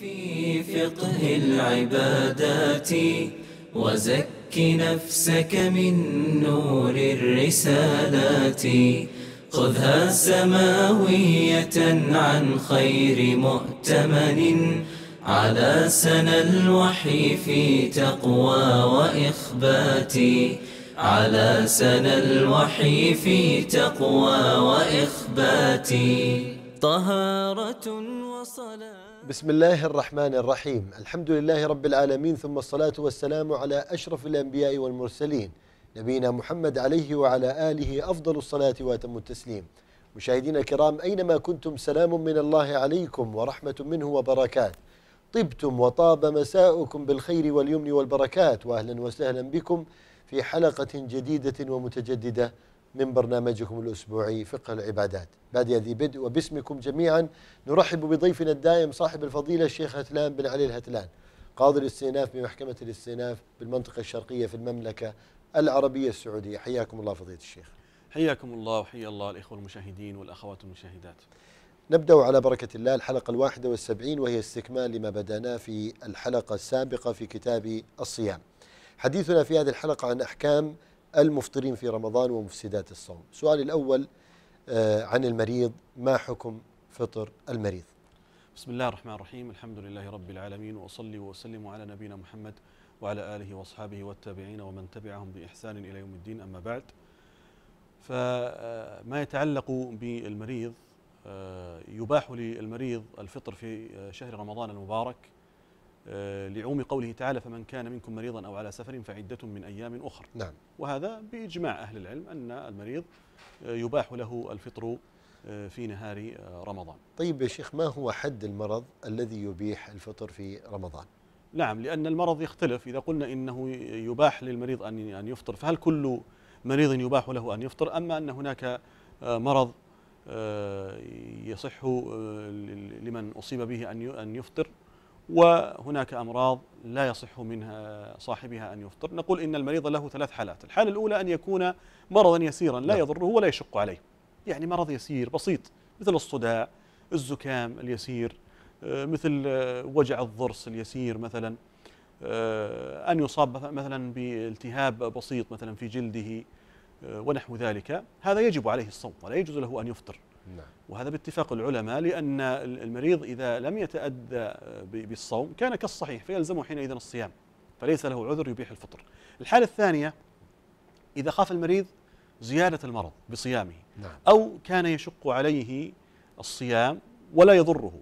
في فقه العبادات وزك نفسك من نور الرسالات خذها سماوية عن خير مؤتمن على سنى الوحي في تقوى وإخبات على سنى الوحي في تقوى وإخبات طهارة بسم الله الرحمن الرحيم الحمد لله رب العالمين ثم الصلاة والسلام على أشرف الأنبياء والمرسلين نبينا محمد عليه وعلى آله أفضل الصلاة وأتم التسليم مشاهدينا الكرام أينما كنتم سلام من الله عليكم ورحمة منه وبركات طبتم وطاب مساؤكم بالخير واليمن والبركات وأهلا وسهلا بكم في حلقة جديدة ومتجددة من برنامجكم الأسبوعي فقه العبادات بعد ذي بدء وباسمكم جميعا نرحب بضيفنا الدائم صاحب الفضيلة الشيخ هتلان بن علي الهتلان قاضي الاستئناف بمحكمة الاستئناف بالمنطقة الشرقية في المملكة العربية السعودية حياكم الله فضيلة الشيخ حياكم الله وحيا الله الإخوة المشاهدين والأخوات المشاهدات نبدأ على بركة الله الحلقة الواحدة والسبعين وهي استكمال لما بدأنا في الحلقة السابقة في كتاب الصيام حديثنا في هذه الحلقة عن أحكام المفطرين في رمضان ومفسدات الصوم سؤالي الأول آه، عن المريض ما حكم فطر المريض بسم الله الرحمن الرحيم الحمد لله رب العالمين وأصلي وأسلم على نبينا محمد وعلى آله وأصحابه والتابعين ومن تبعهم بإحسان إلى يوم الدين أما بعد فما آه، يتعلق بالمريض آه، يباح للمريض الفطر في شهر رمضان المبارك آه، لعوم قوله تعالى فمن كان منكم مريضا أو على سفر فعدة من أيام أخر نعم. وهذا بإجماع أهل العلم أن المريض آه، يباح له الفطر آه، في نهار رمضان طيب يا شيخ ما هو حد المرض الذي يبيح الفطر في رمضان نعم لأن المرض يختلف إذا قلنا إنه يباح للمريض أن يفطر فهل كل مريض يباح له أن يفطر أما أن هناك مرض يصح لمن أصيب به أن يفطر وهناك أمراض لا يصح منها صاحبها أن يفطر نقول إن المريض له ثلاث حالات الحالة الأولى أن يكون مرضا يسيرا لا نعم. يضره ولا يشق عليه يعني مرض يسير بسيط مثل الصداع الزكام اليسير آه، مثل آه، وجع الضرس اليسير مثلا آه، أن يصاب مثلا بالتهاب بسيط مثلا في جلده ونحو ذلك هذا يجب عليه الصوم ولا يجوز له أن يفطر نعم. وهذا باتفاق العلماء لأن المريض إذا لم يتأدى آه، بالصوم كان كالصحيح فيلزمه حينئذ الصيام فليس له عذر يبيح الفطر الحالة الثانية إذا خاف المريض زيادة المرض بصيامه نعم. أو كان يشق عليه الصيام ولا يضره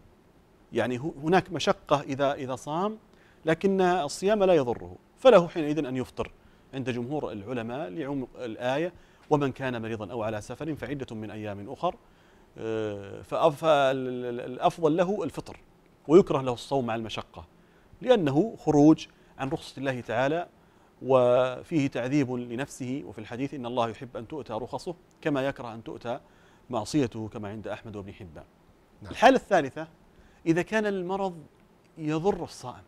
يعني هناك مشقة إذا إذا صام لكن الصيام لا يضره فله حينئذ أن يفطر عند جمهور العلماء لعمق الآية ومن كان مريضا أو على سفر فعدة من أيام أخر آه، فالأفضل له الفطر ويكره له الصوم مع المشقة لأنه خروج عن رخصة الله تعالى وفيه تعذيب لنفسه وفي الحديث إن الله يحب أن تؤتى رخصه كما يكره أن تؤتى معصيته كما عند أحمد وابن حبان نعم. الحالة الثالثة إذا كان المرض يضر الصائم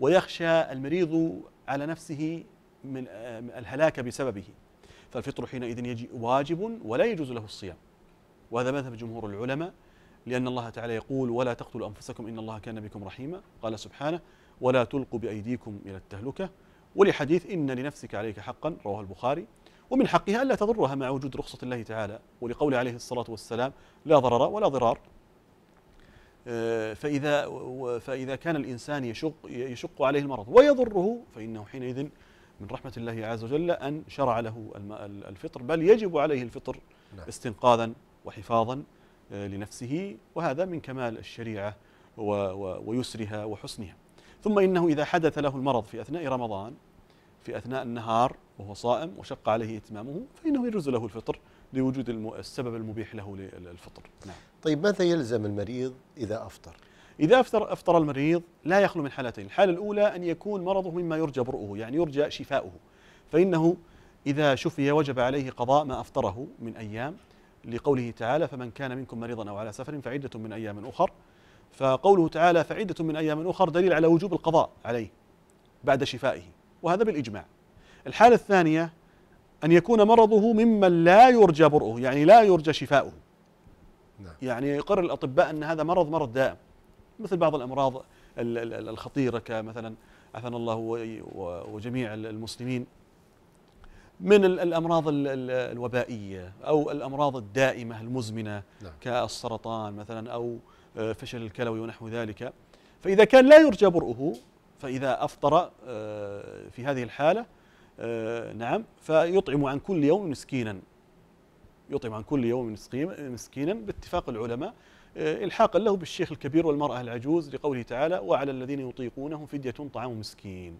ويخشى المريض على نفسه من آه، الهلاك بسببه فالفطر حينئذ يجي واجب ولا يجوز له الصيام وهذا مذهب جمهور العلماء لأن الله تعالى يقول ولا تقتلوا أنفسكم إن الله كان بكم رحيما قال سبحانه ولا تلقوا بأيديكم إلى التهلكة ولحديث إن لنفسك عليك حقا رواه البخاري ومن حقها ألا تضرها مع وجود رخصة الله تعالى ولقول عليه الصلاة والسلام لا ضرر ولا ضرار آه، فإذا فإذا كان الإنسان يشق يشق عليه المرض ويضره فإنه حينئذ من رحمة الله عز وجل أن شرع له الفطر بل يجب عليه الفطر نعم. استنقاذا وحفاظا آه، لنفسه وهذا من كمال الشريعة ويسرها وحسنها ثم إنه إذا حدث له المرض في أثناء رمضان في أثناء النهار وهو صائم وشق عليه إتمامه فإنه يجوز له الفطر لوجود السبب المبيح له للفطر نعم. طيب ماذا يلزم المريض إذا أفطر؟ إذا أفطر, أفطر المريض لا يخلو من حالتين الحالة الأولى أن يكون مرضه مما يرجى برؤه يعني يرجى شفاؤه فإنه إذا شفي وجب عليه قضاء ما أفطره من أيام لقوله تعالى فمن كان منكم مريضا أو على سفر فعدة من أيام أخر فقوله تعالى فعدة من أيام أخر دليل على وجوب القضاء عليه بعد شفائه وهذا بالإجماع الحالة الثانية أن يكون مرضه ممن لا يرجى برؤه يعني لا يرجى شفاؤه نعم. يعني يقر الأطباء أن هذا مرض مرض دائم مثل بعض الأمراض الخطيرة كمثلا عفانا الله وجميع المسلمين من الامراض الوبائيه او الامراض الدائمه المزمنه نعم. كالسرطان مثلا او آه، فشل الكلوي ونحو ذلك فاذا كان لا يرجى برؤه فاذا افطر آه، في هذه الحاله آه، نعم فيطعم عن كل يوم مسكينا يطعم عن كل يوم مسكينا باتفاق العلماء الحاقا له بالشيخ الكبير والمراه العجوز لقوله تعالى وعلى الذين يطيقونه فديه طعام مسكين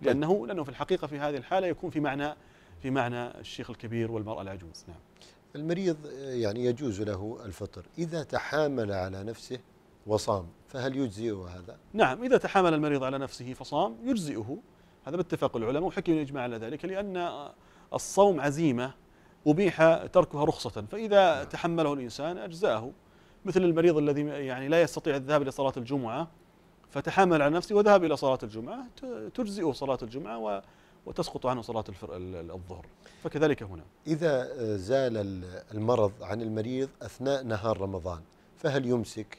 طيب. لأنه لأنه في الحقيقة في هذه الحالة يكون في معنى في معنى الشيخ الكبير والمرأة العجوز نعم المريض آه، يعني يجوز له الفطر إذا تحامل على نفسه وصام فهل يجزئه هذا؟ نعم إذا تحامل المريض على نفسه فصام يجزئه هذا باتفاق العلماء وحكي الإجماع على ذلك لأن آه، الصوم عزيمة أبيح تركها رخصة فإذا نعم. تحمله الإنسان أجزاه مثل المريض الذي يعني لا يستطيع الذهاب لصلاة الجمعة فتحامل على نفسه وذهب إلى صلاة الجمعة تجزئه صلاة الجمعة وتسقط عنه صلاة الظهر فكذلك هنا إذا زال المرض عن المريض أثناء نهار رمضان فهل يمسك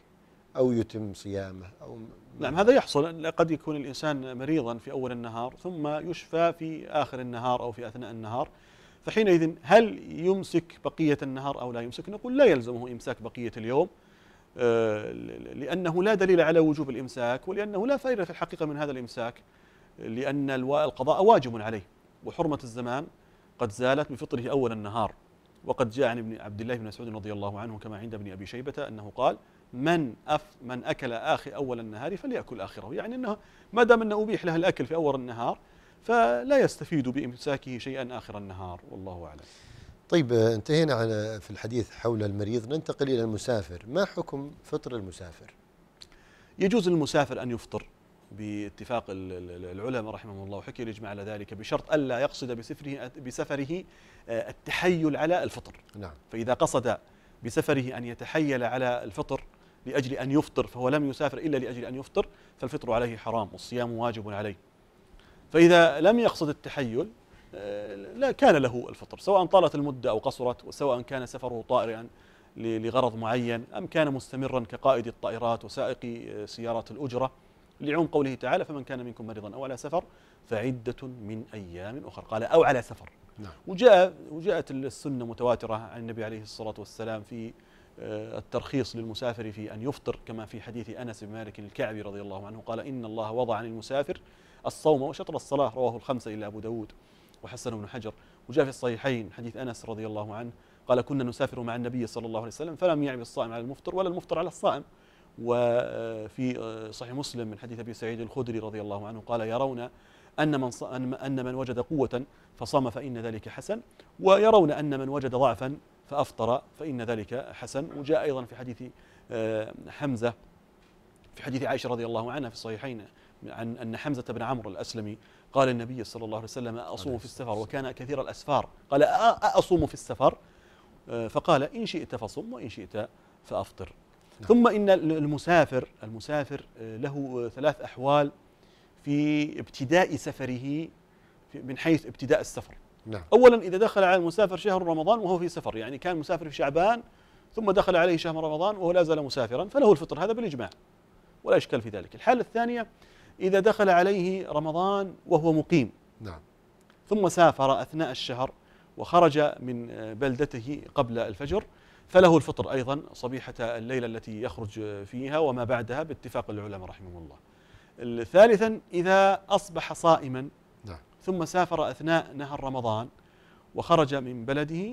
أو يتم صيامه أو نعم هذا يحصل قد يكون الإنسان مريضا في أول النهار ثم يشفى في آخر النهار أو في أثناء النهار فحينئذ هل يمسك بقية النهار أو لا يمسك نقول لا يلزمه إمساك بقية اليوم آه، لأنه لا دليل على وجوب الإمساك ولأنه لا فائدة في الحقيقة من هذا الإمساك لأن القضاء واجب عليه وحرمة الزمان قد زالت بفطره أول النهار وقد جاء عن ابن عبد الله بن مسعود رضي الله عنه كما عند ابن أبي شيبة أنه قال من أف من أكل آخر أول النهار فليأكل آخره يعني أنه ما دام أنه أبيح له الأكل في أول النهار فلا يستفيد بإمساكه شيئا آخر النهار والله أعلم طيب آه، انتهينا عن في الحديث حول المريض ننتقل إلى المسافر ما حكم فطر المسافر يجوز للمسافر أن يفطر باتفاق العلماء رحمهم الله وحكي الإجماع على ذلك بشرط ألا يقصد بسفره, بسفره آه، التحيل على الفطر نعم. فإذا قصد بسفره أن يتحيل على الفطر لأجل أن يفطر فهو لم يسافر إلا لأجل أن يفطر فالفطر عليه حرام والصيام واجب عليه فإذا لم يقصد التحيل لا كان له الفطر سواء طالت المدة أو قصرت وسواء كان سفره طائرا لغرض معين أم كان مستمرا كقائد الطائرات وسائقي سيارات الأجرة لعوم قوله تعالى فمن كان منكم مريضا أو على سفر فعدة من أيام أخرى قال أو على سفر نعم. وجاء وجاءت السنة متواترة عن النبي عليه الصلاة والسلام في آه، الترخيص للمسافر في أن يفطر كما في حديث أنس بن مالك الكعبي رضي الله عنه قال إن الله وضع عن المسافر الصوم وشطر الصلاة رواه الخمسة إلى أبو داود وحسن بن حجر وجاء في الصحيحين حديث أنس رضي الله عنه قال كنا نسافر مع النبي صلى الله عليه وسلم فلم يعب الصائم على المفطر ولا المفطر على الصائم وفي آه، صحيح مسلم من حديث أبي سعيد الخدري رضي الله عنه قال يرون أن من أن من وجد قوة فصام فإن ذلك حسن ويرون أن من وجد ضعفا فأفطر فإن ذلك حسن وجاء أيضا في حديث آه، حمزة في حديث عائشة رضي الله عنها في الصحيحين عن أن حمزة بن عمرو الأسلمي قال النبي صلى الله عليه وسلم أصوم في السفر وكان كثير الأسفار قال أأصوم في السفر آه، فقال إن شئت فصم وإن شئت فأفطر نعم. ثم إن المسافر المسافر آه، له ثلاث أحوال في ابتداء سفره من حيث ابتداء السفر نعم. أولا إذا دخل على المسافر شهر رمضان وهو في سفر يعني كان مسافر في شعبان ثم دخل عليه شهر رمضان وهو لا زال مسافرا فله الفطر هذا بالإجماع ولا إشكال في ذلك الحالة الثانية إذا دخل عليه رمضان وهو مقيم نعم ثم سافر أثناء الشهر وخرج من بلدته قبل الفجر فله الفطر أيضا صبيحة الليلة التي يخرج فيها وما بعدها باتفاق العلماء رحمهم الله ثالثا إذا أصبح صائما نعم. ثم سافر أثناء نهر رمضان وخرج من بلده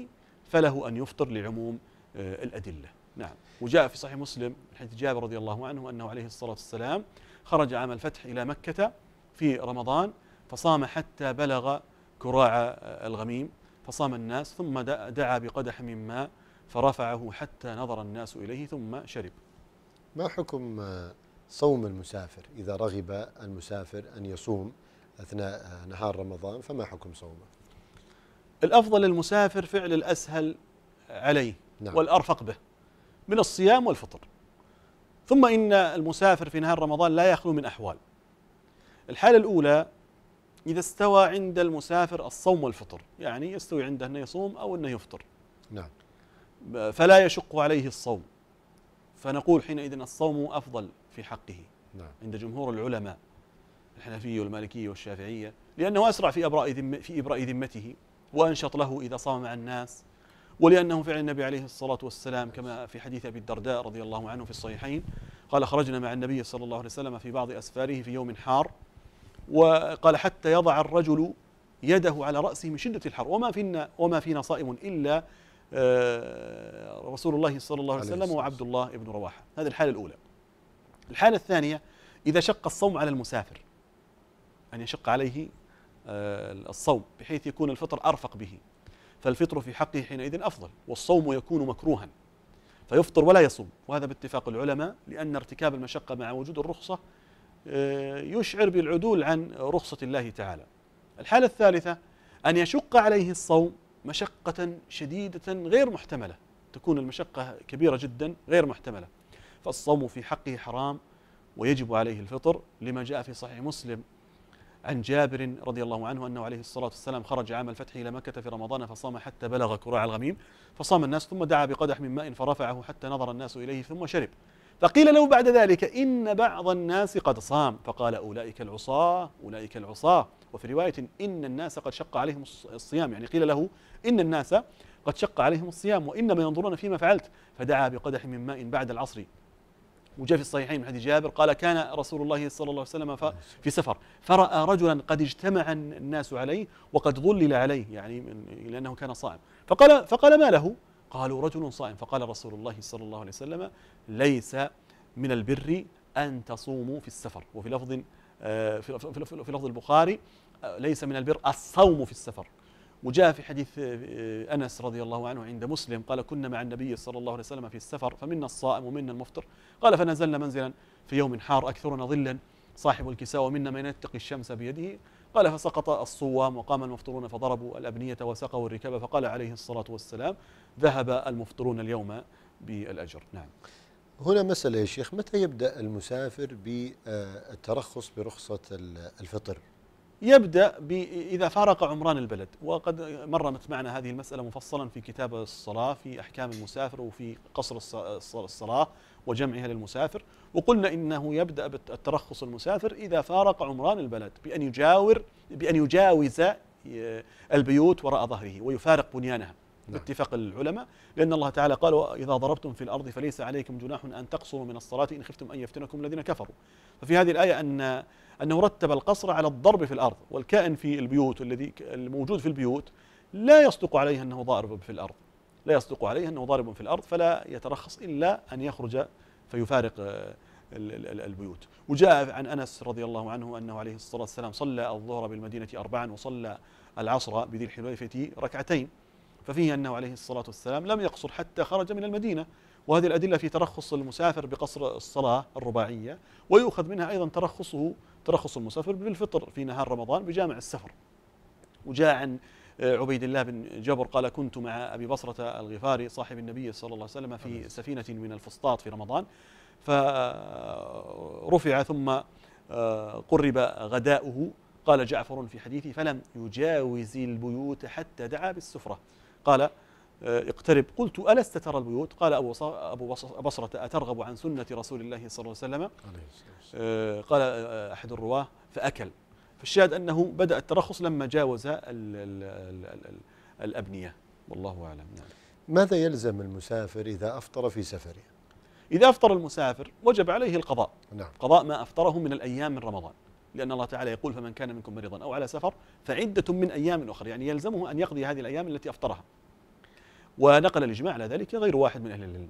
فله أن يفطر لعموم آه، الأدلة نعم وجاء في صحيح مسلم حديث جابر رضي الله عنه أنه عليه الصلاة والسلام خرج عام الفتح إلى مكة في رمضان فصام حتى بلغ كراع آه، الغميم فصام الناس ثم دعا بقدح من ماء فرفعه حتى نظر الناس إليه ثم شرب ما حكم آه، صوم المسافر إذا رغب المسافر أن يصوم أثناء آه، نهار رمضان فما حكم صومه الأفضل للمسافر فعل الأسهل عليه نعم. والأرفق به من الصيام والفطر ثم إن المسافر في نهار رمضان لا يخلو من أحوال الحالة الأولى إذا استوى عند المسافر الصوم والفطر يعني يستوي عنده أنه يصوم أو أنه يفطر نعم فلا يشق عليه الصوم فنقول حينئذ الصوم أفضل في حقه نعم. عند جمهور العلماء الحنفية والمالكية والشافعية لأنه أسرع في إبراء في ذمته وأنشط له إذا صام مع الناس ولأنه فعل النبي عليه الصلاة والسلام كما في حديث أبي الدرداء رضي الله عنه في الصحيحين قال خرجنا مع النبي صلى الله عليه وسلم في بعض أسفاره في يوم حار وقال حتى يضع الرجل يده على رأسه من شدة الحر وما فينا وما فينا صائم إلا آه، رسول الله صلى الله عليه وسلم وعبد الله بن رواحة هذه الحالة الأولى الحالة الثانية إذا شق الصوم على المسافر أن يعني يشق عليه آه، الصوم بحيث يكون الفطر أرفق به فالفطر في حقه حينئذ أفضل والصوم يكون مكروها فيفطر ولا يصوم وهذا باتفاق العلماء لأن ارتكاب المشقة مع وجود الرخصة آه، يشعر بالعدول عن رخصة الله تعالى الحالة الثالثة أن يشق عليه الصوم مشقة شديدة غير محتملة تكون المشقة كبيرة جدا غير محتملة فالصوم في حقه حرام ويجب عليه الفطر لما جاء في صحيح مسلم عن جابر رضي الله عنه أنه عليه الصلاة والسلام خرج عام الفتح إلى مكة في رمضان فصام حتى بلغ كراع الغميم فصام الناس ثم دعا بقدح من ماء فرفعه حتى نظر الناس إليه ثم شرب فقيل له بعد ذلك إن بعض الناس قد صام فقال أولئك العصاة أولئك العصاة وفي رواية إن الناس قد شق عليهم الصيام يعني قيل له إن الناس قد شق عليهم الصيام وإنما ينظرون فيما فعلت فدعا بقدح من ماء بعد العصر وجاء في الصحيحين من حديث جابر قال كان رسول الله صلى الله عليه وسلم في سفر فرأى رجلا قد اجتمع الناس عليه وقد ظلل عليه يعني لأنه كان صائم فقال فقال ما له؟ قالوا رجل صائم فقال رسول الله صلى الله عليه وسلم ليس من البر أن تصوموا في السفر وفي لفظ آه، في لفظ البخاري آه، ليس من البر الصوم في السفر وجاء في حديث آه، آه، أنس رضي الله عنه عند مسلم قال كنا مع النبي صلى الله عليه وسلم في السفر فمنا الصائم ومنا المفطر قال فنزلنا منزلا في يوم حار أكثرنا ظلا صاحب الكساء ومنا من يتقي الشمس بيده قال فسقط الصوام وقام المفطرون فضربوا الأبنية وسقوا الركاب فقال عليه الصلاة والسلام ذهب المفطرون اليوم بالأجر نعم هنا مسألة يا شيخ متى يبدأ المسافر بالترخص برخصة الفطر يبدأ إذا فارق عمران البلد وقد مرت معنا هذه المسألة مفصلا في كتاب الصلاة في أحكام المسافر وفي قصر الصلاة وجمعها للمسافر وقلنا إنه يبدأ بالترخص المسافر إذا فارق عمران البلد بأن يجاور بأن يجاوز آه، البيوت وراء ظهره ويفارق بنيانها نعم. باتفاق العلماء لأن الله تعالى قال وإذا ضربتم في الأرض فليس عليكم جناح أن تقصروا من الصلاة إن خفتم أن يفتنكم الذين كفروا ففي هذه الآية أن أنه رتب القصر على الضرب في الأرض والكائن في البيوت الذي الموجود في البيوت لا يصدق عليه أنه ضارب في الأرض لا يصدق عليه أنه ضارب في الأرض فلا يترخص إلا أن يخرج فيفارق آه، البيوت وجاء عن أنس رضي الله عنه أنه عليه الصلاة والسلام صلى الظهر بالمدينة أربعا وصلى العصر بذي الحليفة ركعتين ففيه أنه عليه الصلاة والسلام لم يقصر حتى خرج من المدينة وهذه الأدلة في ترخص المسافر بقصر الصلاة الرباعية ويؤخذ منها أيضا ترخصه ترخص المسافر بالفطر في نهار رمضان بجامع السفر وجاء عن آه، عبيد الله بن جبر قال كنت مع أبي بصرة الغفاري صاحب النبي صلى الله عليه وسلم في سفينة من الفسطاط في رمضان فرفع آه، ثم آه، قرب غداؤه قال جعفر في حديثه فلم يجاوز البيوت حتى دعا بالسفرة قال آه، اقترب قلت ألست ترى البيوت قال أبو بصرة أترغب عن سنة رسول الله صلى الله عليه وسلم آه، قال آه، أحد الرواه فأكل فالشاهد أنه بدأ الترخص لما جاوز ال ال ال الأبنية والله أعلم نعم. ماذا يلزم المسافر إذا أفطر في سفره إذا أفطر المسافر وجب عليه القضاء نعم. قضاء ما أفطره من الأيام من رمضان لأن الله تعالى يقول فمن كان منكم مريضا أو على سفر فعدة من أيام أخرى يعني يلزمه أن يقضي هذه الأيام التي أفطرها ونقل الإجماع على ذلك غير واحد من أهل العلم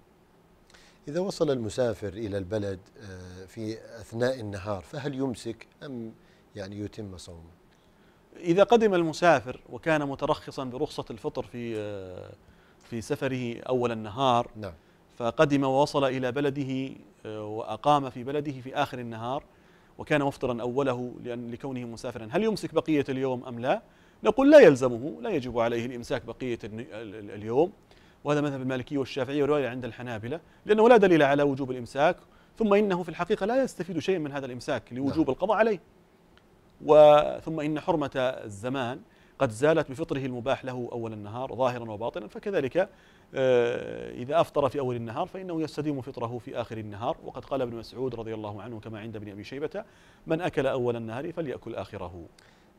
إذا وصل المسافر إلى البلد آه، في أثناء النهار فهل يمسك أم يعني يتم صومه إذا قدم المسافر وكان مترخصا برخصة الفطر في آه، في سفره أول النهار نعم. فقدم ووصل إلى بلده آه، وأقام في بلده في آخر النهار وكان مفطرا أوله لأن لكونه مسافرا هل يمسك بقية اليوم أم لا نقول لا يلزمه لا يجب عليه الإمساك بقية اليوم وهذا مذهب المالكية والشافعية ورواية عند الحنابلة لأنه لا دليل على وجوب الإمساك ثم إنه في الحقيقة لا يستفيد شيئا من هذا الإمساك لوجوب نعم. القضاء عليه وثم إن حرمة الزمان قد زالت بفطره المباح له أول النهار ظاهرا وباطنا فكذلك آه، إذا أفطر في أول النهار فإنه يستديم فطره في آخر النهار وقد قال ابن مسعود رضي الله عنه كما عند ابن أبي شيبة من أكل أول النهار فليأكل آخره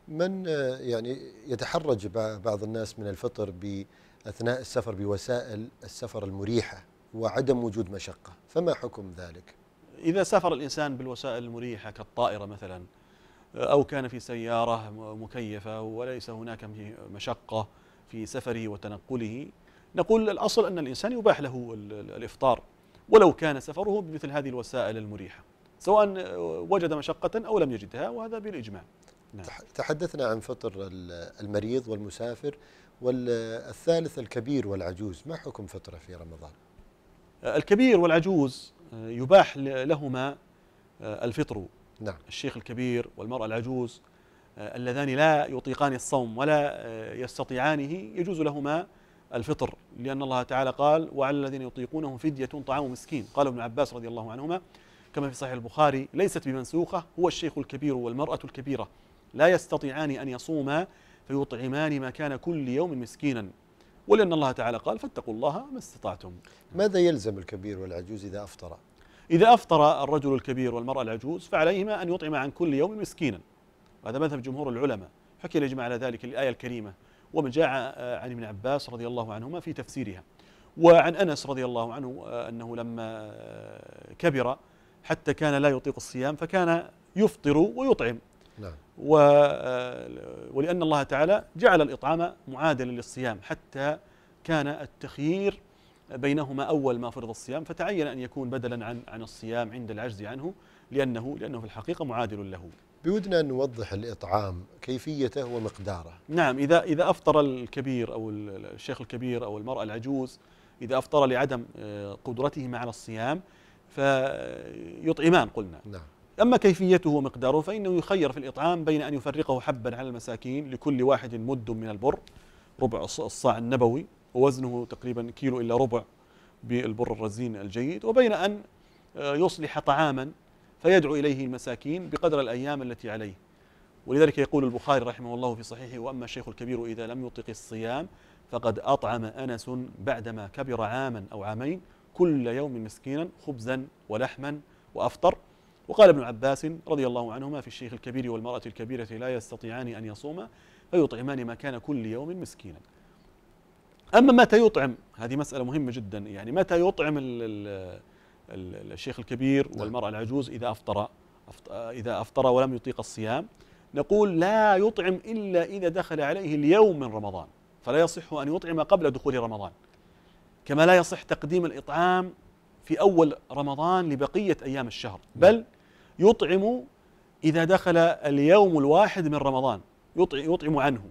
من آه، يعني يتحرج بعض الناس من الفطر أثناء السفر بوسائل السفر المريحة وعدم وجود مشقة فما حكم ذلك؟ إذا سافر الإنسان بالوسائل المريحة كالطائرة مثلا أو كان في سيارة مكيفة وليس هناك مشقة في سفره وتنقله نقول الأصل أن الإنسان يباح له الإفطار ولو كان سفره بمثل هذه الوسائل المريحة سواء وجد مشقة أو لم يجدها وهذا بالإجماع نعم. تحدثنا عن فطر المريض والمسافر والثالث الكبير والعجوز ما حكم فطره في رمضان الكبير والعجوز يباح لهما آه، الفطر نعم. الشيخ الكبير والمرأة العجوز آه، اللذان لا يطيقان الصوم ولا آه، يستطيعانه يجوز لهما الفطر لأن الله تعالى قال وعلى الذين يطيقونه فدية طعام مسكين قال ابن عباس رضي الله عنهما كما في صحيح البخاري ليست بمنسوخة هو الشيخ الكبير والمرأة الكبيرة لا يستطيعان أن يصوما فيطعمان ما كان كل يوم مسكينا ولأن الله تعالى قال فاتقوا الله ما استطعتم ماذا يلزم الكبير والعجوز إذا أفطر إذا أفطر الرجل الكبير والمرأة العجوز فعليهما أن يطعم عن كل يوم مسكينا وهذا مذهب جمهور العلماء حكي الإجماع على ذلك الآية الكريمة ومن جاء آه، عن ابن عباس رضي الله عنهما في تفسيرها وعن أنس رضي الله عنه آه، أنه لما آه، كبر حتى كان لا يطيق الصيام فكان يفطر ويطعم نعم. و ولأن الله تعالى جعل الإطعام معادلا للصيام حتى كان التخيير بينهما أول ما فرض الصيام فتعين أن يكون بدلا عن عن الصيام عند العجز عنه لأنه لأنه في الحقيقة معادل له بودنا أن نوضح الإطعام كيفيته ومقداره نعم إذا إذا أفطر الكبير أو الشيخ الكبير أو المرأة العجوز إذا أفطر لعدم آه، قدرتهما على الصيام فيطعمان قلنا نعم أما كيفيته ومقداره فإنه يخير في الإطعام بين أن يفرقه حبا على المساكين لكل واحد مد من البر ربع الصاع النبوي ووزنه تقريبا كيلو إلا ربع بالبر الرزين الجيد وبين أن آه، يصلح طعاما فيدعو إليه المساكين بقدر الأيام التي عليه ولذلك يقول البخاري رحمه الله في صحيحه وأما الشيخ الكبير إذا لم يطق الصيام فقد أطعم أنس بعدما كبر عاما أو عامين كل يوم مسكينا خبزا ولحما وأفطر وقال ابن عباس رضي الله عنهما في الشيخ الكبير والمرأة الكبيرة لا يستطيعان أن يصوما فيطعمان ما كان كل يوم مسكينا أما متى يطعم هذه مسألة مهمة جدا يعني متى يطعم الـ الـ الـ الشيخ الكبير نعم. والمرأة العجوز إذا أفطر إذا أفطر ولم يطيق الصيام نقول لا يطعم إلا إذا دخل عليه اليوم من رمضان فلا يصح أن يطعم قبل دخول رمضان كما لا يصح تقديم الإطعام في أول رمضان لبقية أيام الشهر نعم. بل يطعم إذا دخل اليوم الواحد من رمضان يطعم عنه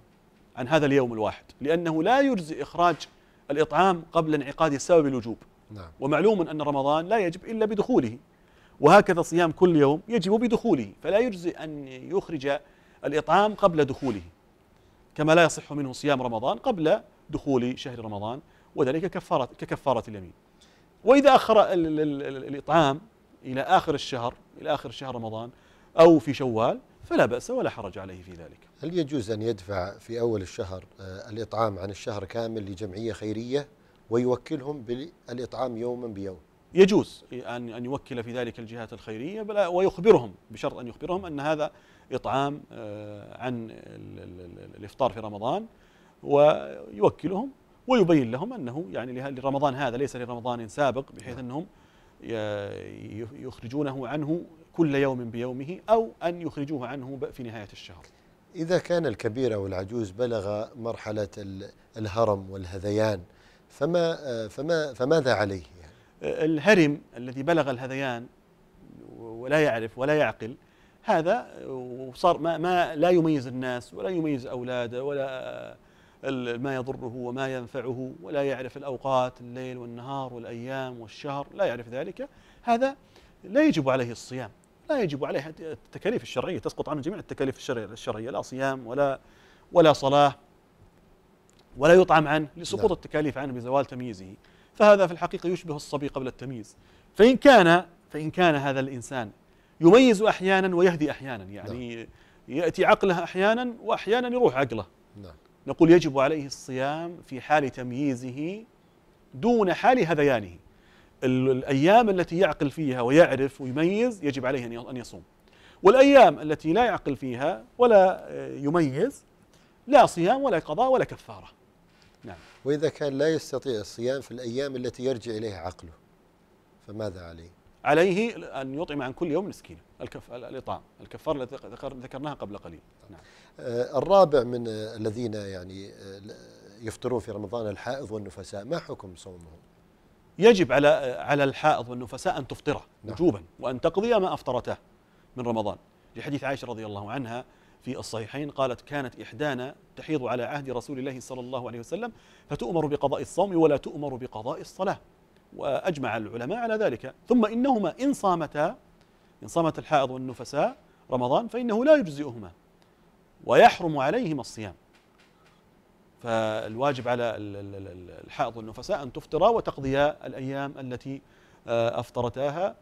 عن هذا اليوم الواحد لأنه لا يجزي إخراج الإطعام قبل انعقاد السبب الوجوب نعم. ومعلوم أن رمضان لا يجب إلا بدخوله وهكذا صيام كل يوم يجب بدخوله فلا يجزي أن يخرج الإطعام قبل دخوله كما لا يصح منه صيام رمضان قبل دخول شهر رمضان وذلك كفارة ككفارة اليمين وإذا أخر الإطعام إلى آخر الشهر إلى آخر شهر رمضان أو في شوال فلا بأس ولا حرج عليه في ذلك هل يجوز أن يدفع في أول الشهر آه، الإطعام عن الشهر كامل لجمعية خيرية ويوكلهم بالإطعام يوما بيوم يجوز أن أن يوكل في ذلك الجهات الخيرية ويخبرهم بشرط أن يخبرهم أن هذا إطعام آه، عن الإفطار في رمضان ويوكلهم ويبين لهم أنه يعني لرمضان هذا ليس لرمضان سابق بحيث أنهم آه، يخرجونه عنه كل يوم بيومه أو أن يخرجوه عنه في نهاية الشهر إذا كان الكبير أو العجوز بلغ مرحلة الهرم والهذيان فما فما فماذا عليه؟ يعني؟ أه، الهرم الذي بلغ الهذيان ولا يعرف ولا يعقل هذا وصار ما, ما لا يميز الناس ولا يميز أولاده ولا أه، ما يضره وما ينفعه ولا يعرف الأوقات الليل والنهار والأيام والشهر لا يعرف ذلك هذا لا يجب عليه الصيام لا يجب عليها التكاليف الشرعية تسقط عنه جميع التكاليف الشرعية لا صيام ولا ولا صلاة ولا يطعم عنه لسقوط نعم. التكاليف عنه بزوال تمييزه فهذا في الحقيقة يشبه الصبي قبل التمييز فإن كان فإن كان هذا الإنسان يميز أحيانا ويهدي أحيانا يعني نعم. يأتي عقله أحيانا وأحيانا يروح عقله نعم. نقول يجب عليه الصيام في حال تمييزه دون حال هذيانه الأيام التي يعقل فيها ويعرف ويميز يجب عليه أن يصوم والأيام التي لا يعقل فيها ولا آه، يميز لا صيام ولا قضاء ولا كفارة نعم وإذا كان لا يستطيع الصيام في الأيام التي يرجع إليها عقله فماذا عليه؟ عليه أن يطعم عن كل يوم مسكين الكف... الإطعام الكفارة التي ذكرناها قبل قليل نعم. آه الرابع من آه، الذين يعني آه، يفطرون في رمضان الحائض والنفساء ما حكم صومهم؟ يجب على على الحائض والنفساء أن تفطره نعم. وجوبا وأن تقضي ما أفطرته من رمضان لحديث عائشة رضي الله عنها في الصحيحين قالت كانت إحدانا تحيض على عهد رسول الله صلى الله عليه وسلم فتؤمر بقضاء الصوم ولا تؤمر بقضاء الصلاة وأجمع العلماء على ذلك ثم إنهما إن صامتا إن صامت الحائض والنفساء رمضان فإنه لا يجزئهما ويحرم عليهما الصيام فالواجب على الحائض والنفساء أن تفطرا وتقضيا الأيام التي آه، أفطرتاها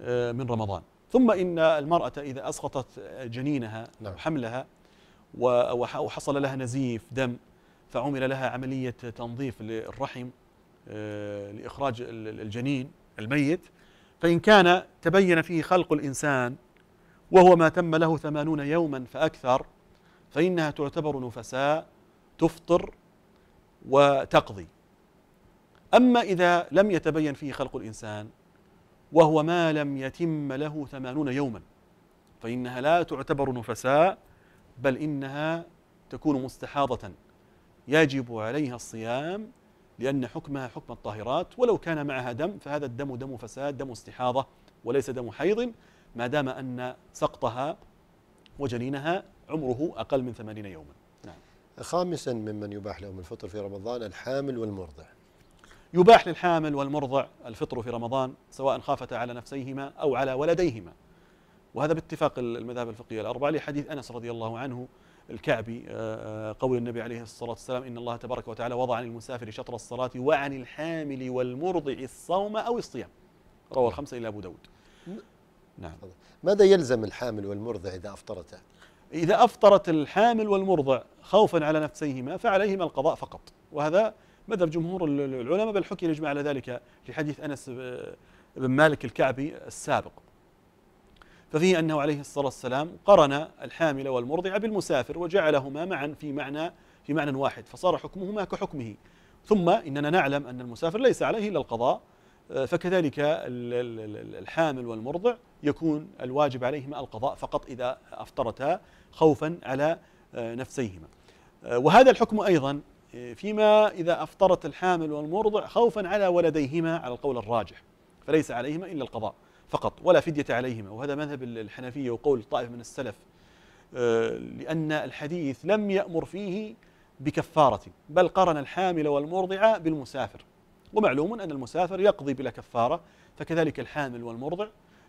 آه، من رمضان ثم إن المرأة إذا أسقطت جنينها نعم. حملها وحصل لها نزيف دم فعمل لها عملية تنظيف للرحم آه، لإخراج الجنين الميت فإن كان تبين فيه خلق الإنسان وهو ما تم له ثمانون يوما فأكثر فإنها تعتبر نفساء تفطر وتقضي أما إذا لم يتبين فيه خلق الإنسان وهو ما لم يتم له ثمانون يوما فإنها لا تعتبر نفساء بل إنها تكون مستحاضة يجب عليها الصيام لأن حكمها حكم الطاهرات ولو كان معها دم فهذا الدم دم فساد دم استحاضة وليس دم حيض ما دام أن سقطها وجنينها عمره أقل من ثمانين يوما خامسا ممن يباح لهم الفطر في رمضان الحامل والمرضع يباح للحامل والمرضع الفطر في رمضان سواء خافتا على نفسيهما أو على ولديهما وهذا باتفاق المذاهب الفقهية الأربعة لحديث أنس رضي الله عنه الكعبي آه، آه، قول النبي عليه الصلاة والسلام إن الله تبارك وتعالى وضع عن المسافر شطر الصلاة وعن الحامل والمرضع الصوم أو الصيام روى الخمسة إلى أبو داود نعم ماذا يلزم الحامل والمرضع إذا أفطرتا إذا أفطرت الحامل والمرضع خوفا على نفسيهما فعليهما القضاء فقط وهذا مذهب جمهور العلماء بل حكي الإجماع على ذلك في حديث أنس بن مالك الكعبي السابق ففيه أنه عليه الصلاة والسلام قرن الحامل والمرضع بالمسافر وجعلهما معا في معنى في معنى واحد فصار حكمهما كحكمه ثم إننا نعلم أن المسافر ليس عليه إلا القضاء فكذلك الحامل والمرضع يكون الواجب عليهما القضاء فقط إذا أفطرتا خوفا على آه، نفسيهما آه، وهذا الحكم أيضا آه، فيما إذا أفطرت الحامل والمرضع خوفا على ولديهما على القول الراجح فليس عليهما إلا القضاء فقط ولا فدية عليهما وهذا مذهب الحنفية وقول طائف من السلف لأن الحديث لم يأمر فيه بكفارة بل قرن الحامل والمرضع بالمسافر ومعلوم أن المسافر يقضي بلا كفارة فكذلك الحامل والمرضع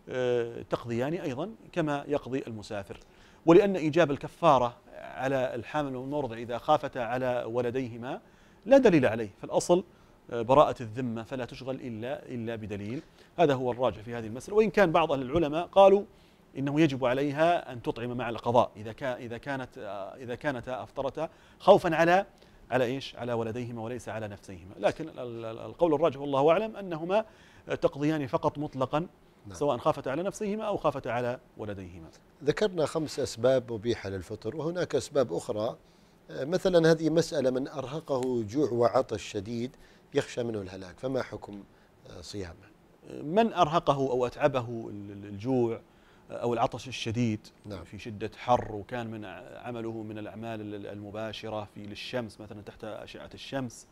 آه، تقضيان أيضا كما يقضي المسافر ولأن إيجاب الكفارة على الحامل والمرضع إذا خافتا على ولديهما لا دليل عليه فالأصل آه، براءة الذمة فلا تشغل إلا إلا بدليل هذا هو الراجح في هذه المسألة وإن كان بعض أهل العلماء قالوا إنه يجب عليها أن تطعم مع القضاء إذا إذا كانت آه، إذا كانت أفطرتا خوفا على على إيش على ولديهما وليس على نفسيهما لكن القول الراجح والله أعلم أنهما تقضيان فقط مطلقا نعم. سواء خافتا على نفسيهما أو خافتا على ولديهما ذكرنا خمس أسباب مبيحة للفطر وهناك أسباب أخرى مثلا هذه مسألة من أرهقه جوع وعطش شديد يخشى منه الهلاك فما حكم آه، صيامه من أرهقه أو أتعبه الجوع أو العطش الشديد نعم. في شدة حر وكان من عمله من الأعمال المباشرة في للشمس مثلا تحت أشعة الشمس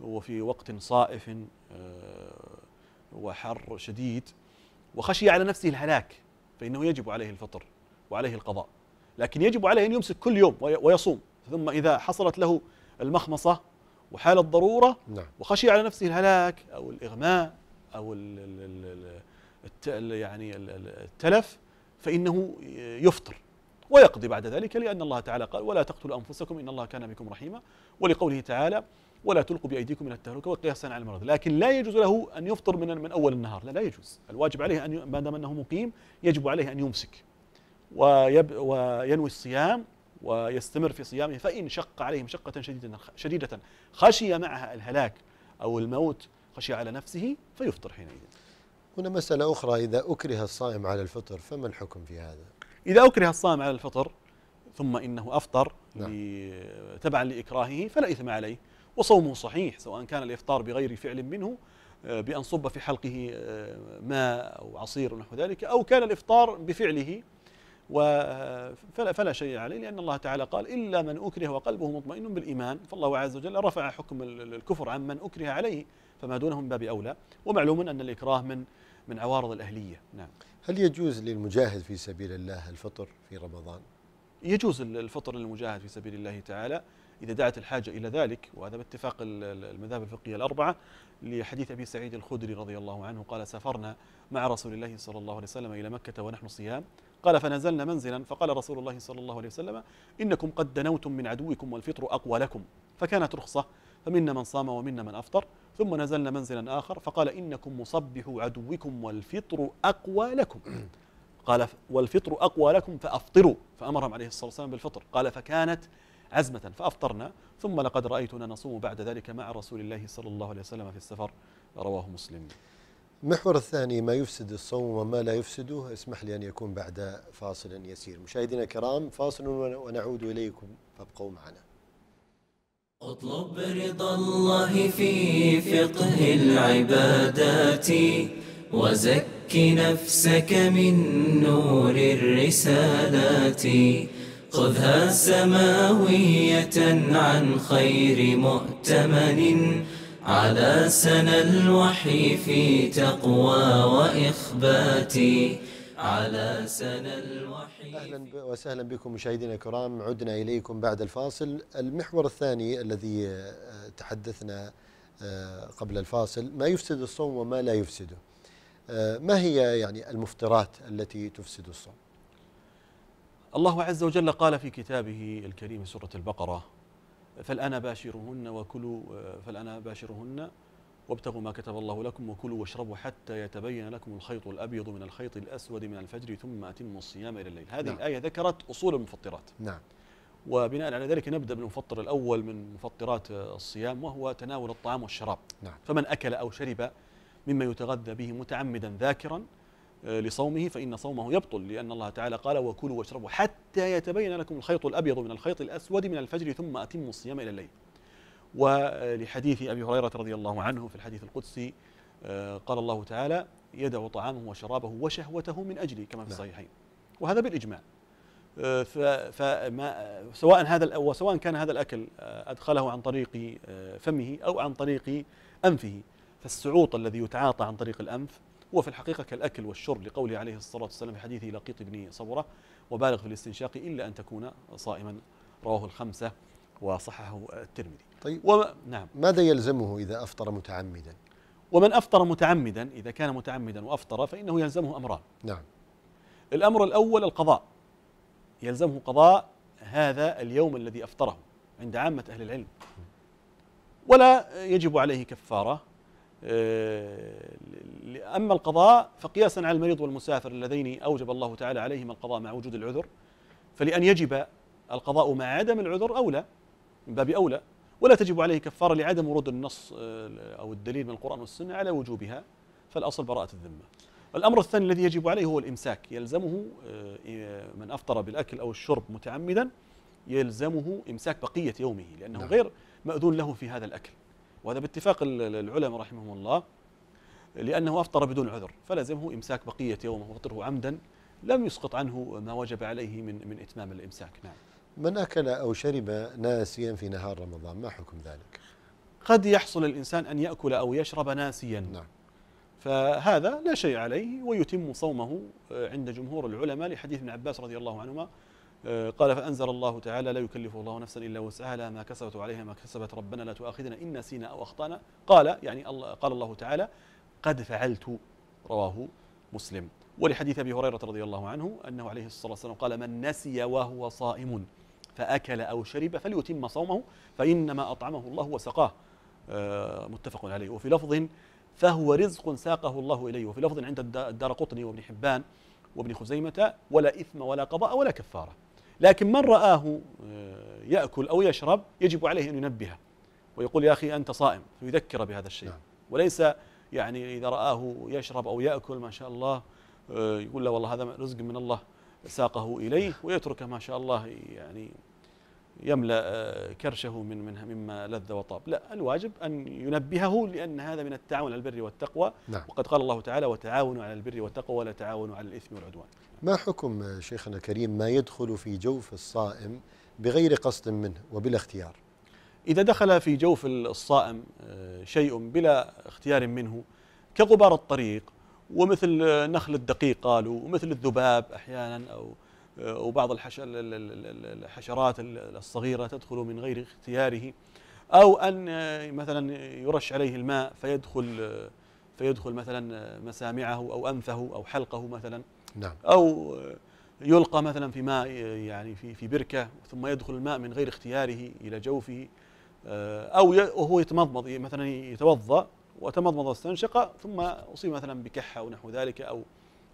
وفي وقت صائف آه، وحر شديد وخشي على نفسه الهلاك فإنه يجب عليه الفطر وعليه القضاء لكن يجب عليه أن يمسك كل يوم ويصوم ثم إذا حصلت له المخمصة وحال الضرورة نعم. وخشي على نفسه الهلاك أو الإغماء أو الـ الـ الـ يعني التلف فإنه يفطر ويقضي بعد ذلك لأن الله تعالى قال ولا تقتلوا أنفسكم إن الله كان بكم رحيما ولقوله تعالى ولا تلقوا بأيديكم إلى التهلكة وقياسا على المرض لكن لا يجوز له أن يفطر من من أول النهار لا, لا يجوز الواجب عليه أن ما دام أنه مقيم يجب عليه أن يمسك ويب وينوي الصيام ويستمر في صيامه فإن شق عليه مشقة شديدة, شديدة خشي معها الهلاك أو الموت خشي على نفسه فيفطر حينئذ هنا مسألة أخرى إذا أكره الصائم على الفطر فما الحكم في هذا؟ إذا أكره الصائم على الفطر ثم إنه أفطر نعم. تبعا لإكراهه فلا إثم عليه وصومه صحيح سواء كان الإفطار بغير فعل منه آه، بأن صب في حلقه آه، ماء أو عصير نحو ذلك أو كان الإفطار بفعله آه، فلا, فلا شيء عليه لأن الله تعالى قال إلا من أكره وقلبه مطمئن بالإيمان فالله عز وجل رفع حكم الكفر عن من أكره عليه فما دونه من باب أولى ومعلوم أن الإكراه من من عوارض الأهلية نعم هل يجوز للمجاهد في سبيل الله الفطر في رمضان؟ يجوز الفطر للمجاهد في سبيل الله تعالى إذا دعت الحاجة إلى ذلك وهذا باتفاق المذاهب الفقهية الأربعة لحديث أبي سعيد الخدري رضي الله عنه قال سافرنا مع رسول الله صلى الله عليه وسلم إلى مكة ونحن صيام قال فنزلنا منزلا فقال رسول الله صلى الله عليه وسلم إنكم قد دنوتم من عدوكم والفطر أقوى لكم فكانت رخصة فمنا من صام ومنا من أفطر ثم نزلنا منزلا آخر فقال إنكم مصبحوا عدوكم والفطر أقوى لكم قال والفطر أقوى لكم فأفطروا فأمرهم عليه الصلاة والسلام بالفطر قال فكانت عزمة فأفطرنا ثم لقد رأيتنا نصوم بعد ذلك مع رسول الله صلى الله عليه وسلم في السفر رواه مسلم المحور الثاني ما يفسد الصوم وما لا يفسده اسمح لي أن يكون بعد فاصل يسير مشاهدينا الكرام فاصل ونعود إليكم فابقوا معنا اطلب رضا الله في فقه العبادات وزك نفسك من نور الرسالات خذها سماوية عن خير مؤتمن على سنى الوحي في تقوى وإخبات على سنة الوحيد أهلا وسهلا بكم مشاهدينا الكرام عدنا إليكم بعد الفاصل المحور الثاني الذي آه، تحدثنا آه، قبل الفاصل ما يفسد الصوم وما لا يفسده آه، ما هي يعني المفطرات التي تفسد الصوم الله عز وجل قال في كتابه الكريم سورة البقرة فالآن باشرهن وكلوا فالآن باشرهن وابتغوا ما كتب الله لكم وكلوا واشربوا حتى يتبين لكم الخيط الأبيض من الخيط الأسود من الفجر ثم أتموا الصيام إلى الليل هذه نعم. الآية ذكرت أصول المفطرات نعم وبناء على ذلك نبدأ بالمفطر الأول من مفطرات الصيام وهو تناول الطعام والشراب نعم. فمن أكل أو شرب مما يتغذى به متعمدا ذاكرا آه، لصومه فإن صومه يبطل لأن الله تعالى قال وكلوا واشربوا حتى يتبين لكم الخيط الأبيض من الخيط الأسود من الفجر ثم أتموا الصيام إلى الليل ولحديث أبي هريرة رضي الله عنه في الحديث القدسي آه، قال الله تعالى يدع طعامه وشرابه وشهوته من أجلي كما في نعم. الصحيحين وهذا بالإجماع آه، فما سواء هذا وسواء كان هذا الاكل ادخله عن طريق آه، فمه او عن طريق انفه فالسعوط الذي يتعاطى عن طريق الانف هو في الحقيقه كالاكل والشرب لقوله عليه الصلاه والسلام في حديث لقيط بن صبره وبالغ في الاستنشاق الا ان تكون صائما رواه الخمسه وصححه الترمذي. طيب وما نعم ماذا يلزمه إذا أفطر متعمدا ومن أفطر متعمدا إذا كان متعمدا وأفطر فإنه يلزمه أمران نعم الأمر الأول القضاء يلزمه قضاء هذا اليوم الذي أفطره عند عامة أهل العلم ولا يجب عليه كفارة آه، أما القضاء فقياسا على المريض والمسافر اللذين أوجب الله تعالى عليهما القضاء مع وجود العذر فلأن يجب القضاء مع عدم العذر أولى من باب أولى ولا تجب عليه كفارة لعدم ورود النص آه، أو الدليل من القرآن والسنة على وجوبها فالأصل براءة الذمة الأمر الثاني الذي يجب عليه هو الإمساك يلزمه آه، إيه، من أفطر بالأكل أو الشرب متعمدا يلزمه إمساك بقية يومه لأنه نعم. غير مأذون له في هذا الأكل وهذا باتفاق العلماء رحمهم الله لأنه أفطر بدون عذر فلزمه إمساك بقية يومه وفطره عمدا لم يسقط عنه ما وجب عليه من من إتمام الإمساك نعم من أكل أو شرب ناسيا في نهار رمضان ما حكم ذلك قد يحصل الإنسان أن يأكل أو يشرب ناسيا نعم فهذا لا شيء عليه ويتم صومه آه، عند جمهور العلماء لحديث ابن عباس رضي الله عنهما آه، قال فأنزل الله تعالى لا يكلف الله نفسا إلا وسعها لها ما كسبت وعليها ما كسبت ربنا لا تؤاخذنا إن نسينا أو أخطأنا قال يعني قال الله تعالى قد فعلت رواه مسلم ولحديث ابي هريره رضي الله عنه انه عليه الصلاه والسلام قال من نسي وهو صائم فاكل او شرب فليتم صومه فانما اطعمه الله وسقاه آه، متفق عليه وفي لفظ فهو رزق ساقه الله اليه وفي لفظ عند الدار قطني وابن حبان وابن خزيمه ولا اثم ولا قضاء ولا كفاره لكن من رآه آه، يأكل أو يشرب يجب عليه أن ينبهه ويقول يا أخي أنت صائم فيذكر بهذا الشيء نعم. وليس يعني إذا رآه يشرب أو يأكل ما شاء الله آه، يقول له والله هذا رزق من الله ساقه اليه ويتركه ما شاء الله يعني يملا آه، كرشه من منها مما لذ وطاب لا الواجب ان ينبهه لان هذا من التعاون على البر والتقوى نعم. وقد قال الله تعالى وتعاونوا على البر والتقوى ولا تعاونوا على الاثم والعدوان ما حكم شيخنا الكريم ما يدخل في جوف الصائم بغير قصد منه وبلا اختيار اذا دخل في جوف الصائم آه، شيء بلا اختيار منه كغبار الطريق ومثل نخل الدقيق قالوا ومثل الذباب أحيانا أو وبعض الحشرات الصغيرة تدخل من غير اختياره أو أن مثلا يرش عليه الماء فيدخل فيدخل مثلا مسامعه أو أنفه أو حلقه مثلا نعم. أو يلقى مثلا في ماء يعني في في بركة ثم يدخل الماء من غير اختياره إلى جوفه أو وهو يتمضمض مثلا يتوضأ وتمضمض واستنشق ثم أصيب مثلا بكحة أو نحو ذلك أو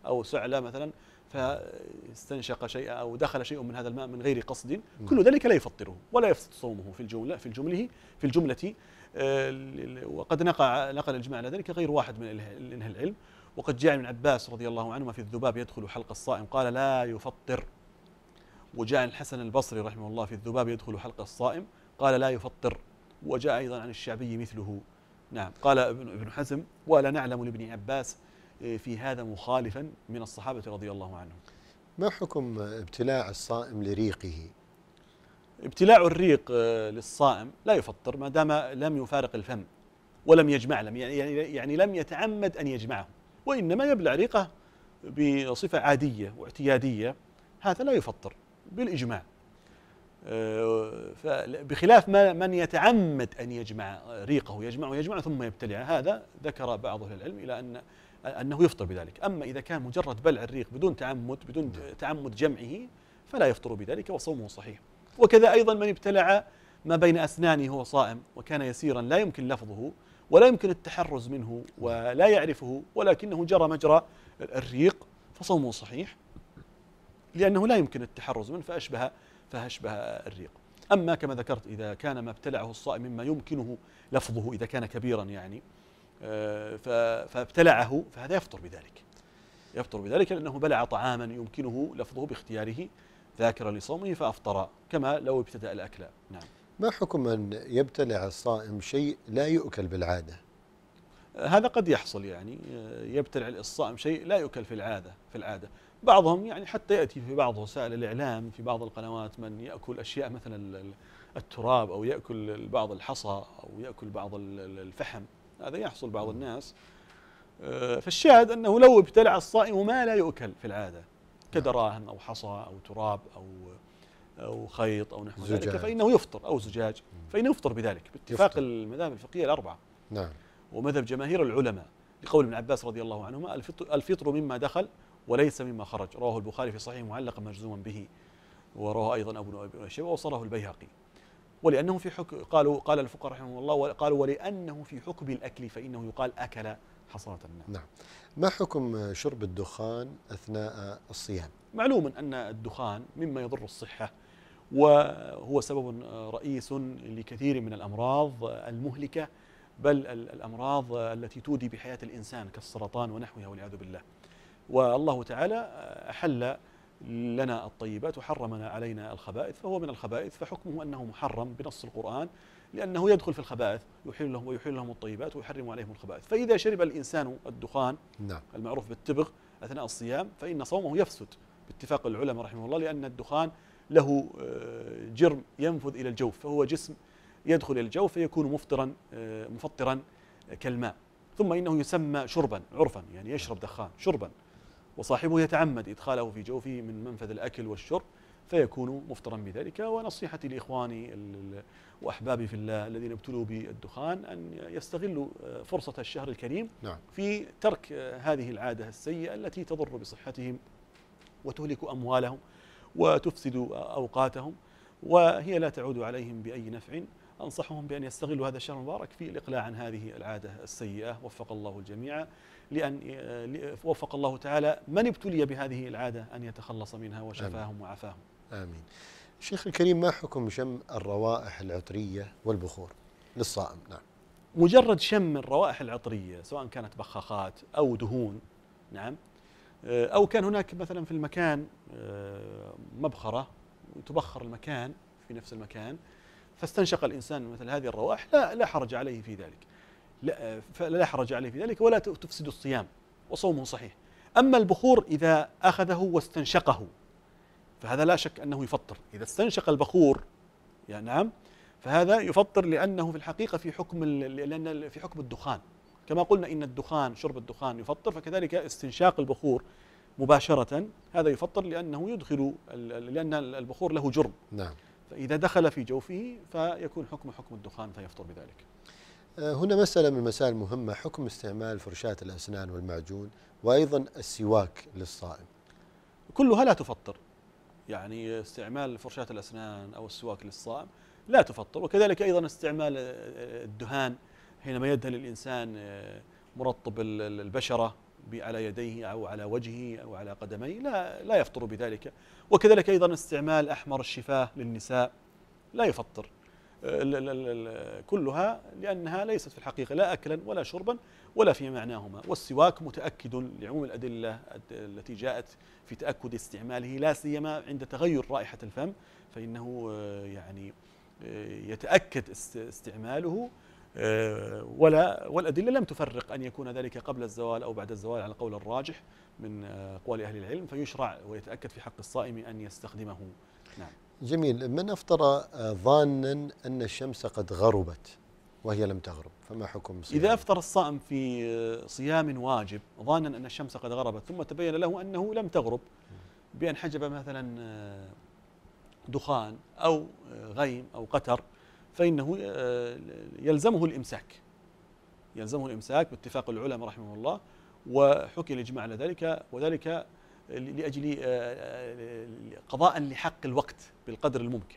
أو سعلة مثلا فاستنشق شيئا أو دخل شيء من هذا الماء من غير قصد كل ذلك لا يفطره ولا يفسد صومه في الجملة في الجمله في الجملة وقد نقع نقل الإجماع على ذلك غير واحد من أهل العلم وقد جاء ابن عباس رضي الله عنهما في الذباب يدخل حلق الصائم قال لا يفطر وجاء الحسن البصري رحمه الله في الذباب يدخل حلق الصائم قال لا يفطر وجاء أيضا عن الشعبي مثله نعم قال ابن حزم ولا نعلم لابن عباس آه، في هذا مخالفا من الصحابة رضي الله عنهم ما حكم ابتلاع الصائم لريقه ابتلاع الريق آه، للصائم لا يفطر ما دام لم يفارق الفم ولم يجمع لم يعني-, يعني, يعني لم يتعمد أن يجمعه وإنما يبلع ريقه بصفة عادية واعتيادية هذا لا يفطر بالإجماع بخلاف من يتعمد أن يجمع ريقه يجمع ويجمع ثم يبتلع هذا ذكر بعض أهل العلم إلى أن أنه يفطر بذلك أما إذا كان مجرد بلع الريق بدون تعمد بدون نعم. تعمد جمعه فلا يفطر بذلك وصومه صحيح وكذا أيضا من ابتلع ما بين أسنانه وهو صائم وكان يسيرا لا يمكن لفظه ولا يمكن التحرز منه ولا يعرفه ولكنه جرى مجرى الريق فصومه صحيح لأنه لا يمكن التحرز منه فأشبه فهشبه الريق أما كما ذكرت إذا كان ما ابتلعه الصائم مما يمكنه لفظه إذا كان كبيرا يعني آه، فابتلعه فهذا يفطر بذلك يفطر بذلك لأنه بلع طعاما يمكنه لفظه باختياره ذاكرا لصومه فأفطر كما لو ابتدأ الأكل نعم ما حكم أن يبتلع الصائم شيء لا يؤكل بالعادة آه، هذا قد يحصل يعني آه، يبتلع الصائم شيء لا يؤكل في العادة في العادة بعضهم يعني حتى يأتي في بعض وسائل الإعلام في بعض القنوات من يأكل أشياء مثلا التراب أو يأكل بعض الحصى أو يأكل بعض الفحم هذا يحصل بعض الناس آه، فالشاهد أنه لو ابتلع الصائم ما لا يؤكل في العادة نعم. كدراهم أو حصى أو تراب أو أو خيط أو نحو زجاج. ذلك فإنه يفطر أو زجاج فإنه يفطر بذلك باتفاق المذاهب الفقهية الأربعة نعم ومذهب جماهير العلماء لقول ابن عباس رضي الله عنهما الفطر مما دخل وليس مما خرج رواه البخاري في صحيح معلقا مجزوما به ورواه أيضا أبو أبي شيبة وصله البيهقي ولأنه في حكم قالوا قال الفقهاء رحمه الله قالوا ولأنه في حكم الأكل فإنه يقال أكل حصلة النار نعم ما حكم شرب الدخان أثناء الصيام معلوم أن الدخان مما يضر الصحة وهو سبب رئيس لكثير من الأمراض المهلكة بل الأمراض التي تودي بحياة الإنسان كالسرطان ونحوها والعياذ بالله والله تعالى أحل لنا الطيبات وحرمنا علينا الخبائث فهو من الخبائث فحكمه أنه محرم بنص القرآن لأنه يدخل في الخبائث يحل لهم ويحل لهم الطيبات ويحرم عليهم الخبائث فإذا شرب الإنسان الدخان نعم. المعروف بالتبغ أثناء الصيام فإن صومه يفسد باتفاق العلماء رحمه الله لأن الدخان له آه، جرم ينفذ إلى الجوف فهو جسم يدخل إلى الجوف فيكون مفطرا آه، مفطرا كالماء ثم إنه يسمى شربا عرفا يعني يشرب دخان شربا وصاحبه يتعمد إدخاله في جوفه من منفذ الأكل والشرب فيكون مفطرا بذلك ونصيحتي لإخواني وأحبابي في الله الذين ابتلوا بالدخان أن يستغلوا آه، فرصة الشهر الكريم نعم. في ترك آه، هذه العادة السيئة التي تضر بصحتهم وتهلك أموالهم وتفسد آه، أوقاتهم وهي لا تعود عليهم بأي نفع أنصحهم بأن يستغلوا هذا الشهر المبارك في الإقلاع عن هذه العادة السيئة وفق الله الجميع لأن آه، وفق الله تعالى من ابتلي بهذه العادة أن يتخلص منها وشفاهم آمين وعفاهم آمين شيخ الكريم ما حكم شم الروائح العطرية والبخور للصائم نعم مجرد شم الروائح العطرية سواء كانت بخاخات أو دهون نعم آه، أو كان هناك مثلا في المكان آه، مبخرة تبخر المكان في نفس المكان فاستنشق الإنسان مثل هذه الروائح لا, لا حرج عليه في ذلك لا, فلا حرج عليه في ذلك ولا تفسد الصيام وصومه صحيح أما البخور إذا أخذه واستنشقه فهذا لا شك أنه يفطر إذا استنشق البخور يا نعم فهذا يفطر لأنه في الحقيقة في حكم لأن في حكم الدخان كما قلنا إن الدخان شرب الدخان يفطر فكذلك استنشاق البخور مباشرة هذا يفطر لأنه يدخل لأن البخور له جرم نعم فإذا دخل في جوفه فيكون حكم حكم الدخان فيفطر بذلك آه، هنا مسألة من المسائل المهمة حكم استعمال فرشاة الأسنان والمعجون وأيضا السواك للصائم كلها لا تفطر يعني استعمال فرشاة الأسنان أو السواك للصائم لا تفطر وكذلك أيضا استعمال آه، الدهان حينما يدهن الإنسان آه، مرطب البشرة على يديه أو على وجهه أو على قدميه لا, لا يفطر بذلك وكذلك أيضا استعمال أحمر الشفاه للنساء لا يفطر كلها لأنها ليست في الحقيقة لا أكلا ولا شربا ولا في معناهما والسواك متأكد لعموم الأدلة التي جاءت في تأكد استعماله لا سيما عند تغير رائحة الفم فإنه آه، يعني آه، يتأكد استعماله آه، ولا والأدلة لم تفرق أن يكون ذلك قبل الزوال أو بعد الزوال على القول الراجح من أقوال أهل العلم فيشرع ويتأكد في حق الصائم أن يستخدمه نعم جميل من افترى آه، ظانا أن الشمس قد غربت وهي لم تغرب فما حكم صيام إذا أفطر الصائم في آه، صيام واجب ظانا أن الشمس قد غربت ثم تبين له أنه لم تغرب بأن حجب مثلا آه، دخان أو غيم أو قتر فإنه يلزمه الإمساك يلزمه الإمساك باتفاق العلماء رحمه الله وحكي الإجماع على ذلك وذلك لاجل آه، آه، قضاء لحق الوقت بالقدر الممكن.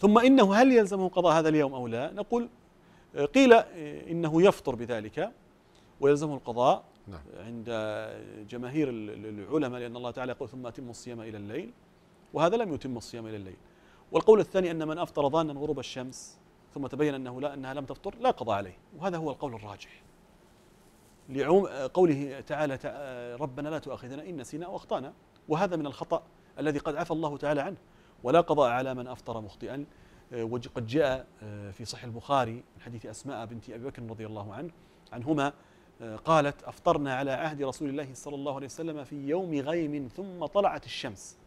ثم انه هل يلزمه قضاء هذا اليوم او لا؟ نقول آه، قيل انه يفطر بذلك ويلزمه القضاء نعم. عند جماهير العلماء لان الله تعالى يقول ثم اتم الصيام الى الليل وهذا لم يتم الصيام الى الليل. والقول الثاني ان من افطر ظانا غروب الشمس ثم تبين انه لا انها لم تفطر لا قضاء عليه وهذا هو القول الراجح. لعوم قوله تعالى ربنا لا تؤاخذنا إن نسينا أو أخطأنا وهذا من الخطأ الذي قد عفى الله تعالى عنه ولا قضاء على من أفطر مخطئا آه، وقد جاء آه، في صحيح البخاري من حديث أسماء بنت أبي بكر رضي الله عنه عنهما آه، قالت أفطرنا على عهد رسول الله صلى الله عليه وسلم في يوم غيم ثم طلعت الشمس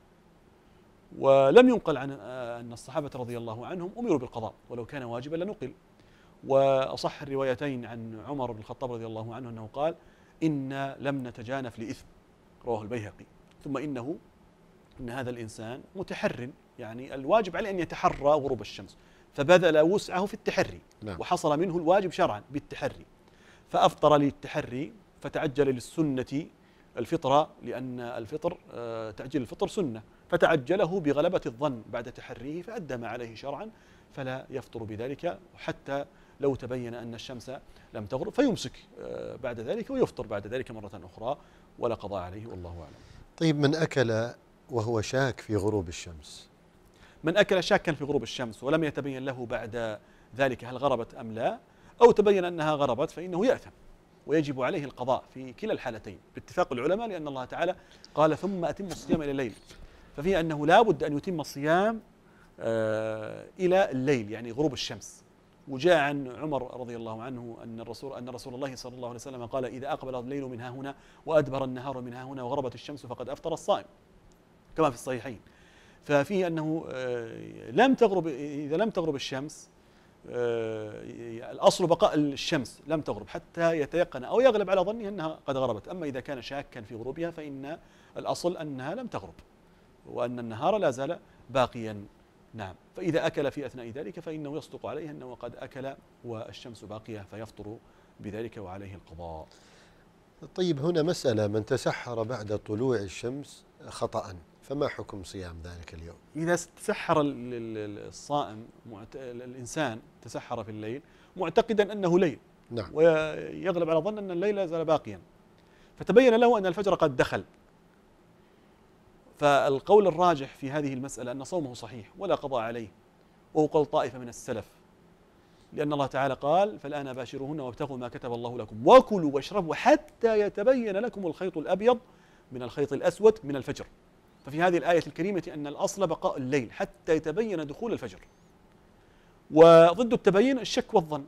ولم ينقل عن أن الصحابة رضي الله عنهم أمروا بالقضاء ولو كان واجبا لنقل وأصح الروايتين عن عمر بن الخطاب رضي الله عنه أنه قال إنا لم نتجانف لإثم رواه البيهقي ثم إنه إن هذا الإنسان متحر يعني الواجب عليه أن يتحرى غروب الشمس فبذل وسعه في التحري نعم. وحصل منه الواجب شرعا بالتحري فأفطر للتحري فتعجل للسنة الفطرة لأن الفطر آه، تعجيل الفطر سنة فتعجله بغلبة الظن بعد تحريه فأدى ما عليه شرعا فلا يفطر بذلك حتى لو تبين أن الشمس لم تغرب فيمسك آه، بعد ذلك ويفطر بعد ذلك مرة أخرى ولا قضاء عليه والله أعلم طيب من أكل وهو شاك في غروب الشمس من أكل شاكا في غروب الشمس ولم يتبين له بعد ذلك هل غربت أم لا أو تبين أنها غربت فإنه يأثم ويجب عليه القضاء في كلا الحالتين باتفاق العلماء لأن الله تعالى قال ثم أتم الصيام إلى الليل ففيه أنه لا بد أن يتم الصيام آه، إلى الليل يعني غروب الشمس وجاء عن عمر رضي الله عنه أن الرسول أن رسول الله صلى الله عليه وسلم قال إذا أقبل الليل منها هنا وأدبر النهار منها هنا وغربت الشمس فقد أفطر الصائم كما في الصحيحين ففيه أنه آه، لم تغرب إذا لم تغرب الشمس آه، الأصل بقاء الشمس لم تغرب حتى يتيقن أو يغلب على ظنه أنها قد غربت أما إذا كان شاكا في غروبها فإن الأصل أنها لم تغرب وأن النهار لا زال باقيا نعم فإذا أكل في أثناء ذلك فإنه يصدق عليه أنه قد أكل والشمس باقية فيفطر بذلك وعليه القضاء طيب هنا مسألة من تسحر بعد طلوع الشمس خطأ فما حكم صيام ذلك اليوم إذا تسحر الصائم الإنسان تسحر في الليل معتقدا أنه ليل نعم ويغلب على ظن أن الليل زال باقيا فتبين له أن الفجر قد دخل فالقول الراجح في هذه المسألة أن صومه صحيح ولا قضاء عليه وهو قول طائفة من السلف لأن الله تعالى قال فالآن باشروهن وابتغوا ما كتب الله لكم وكلوا واشربوا حتى يتبين لكم الخيط الأبيض من الخيط الأسود من الفجر ففي هذه الآية الكريمة أن الأصل بقاء الليل حتى يتبين دخول الفجر وضد التبين الشك والظن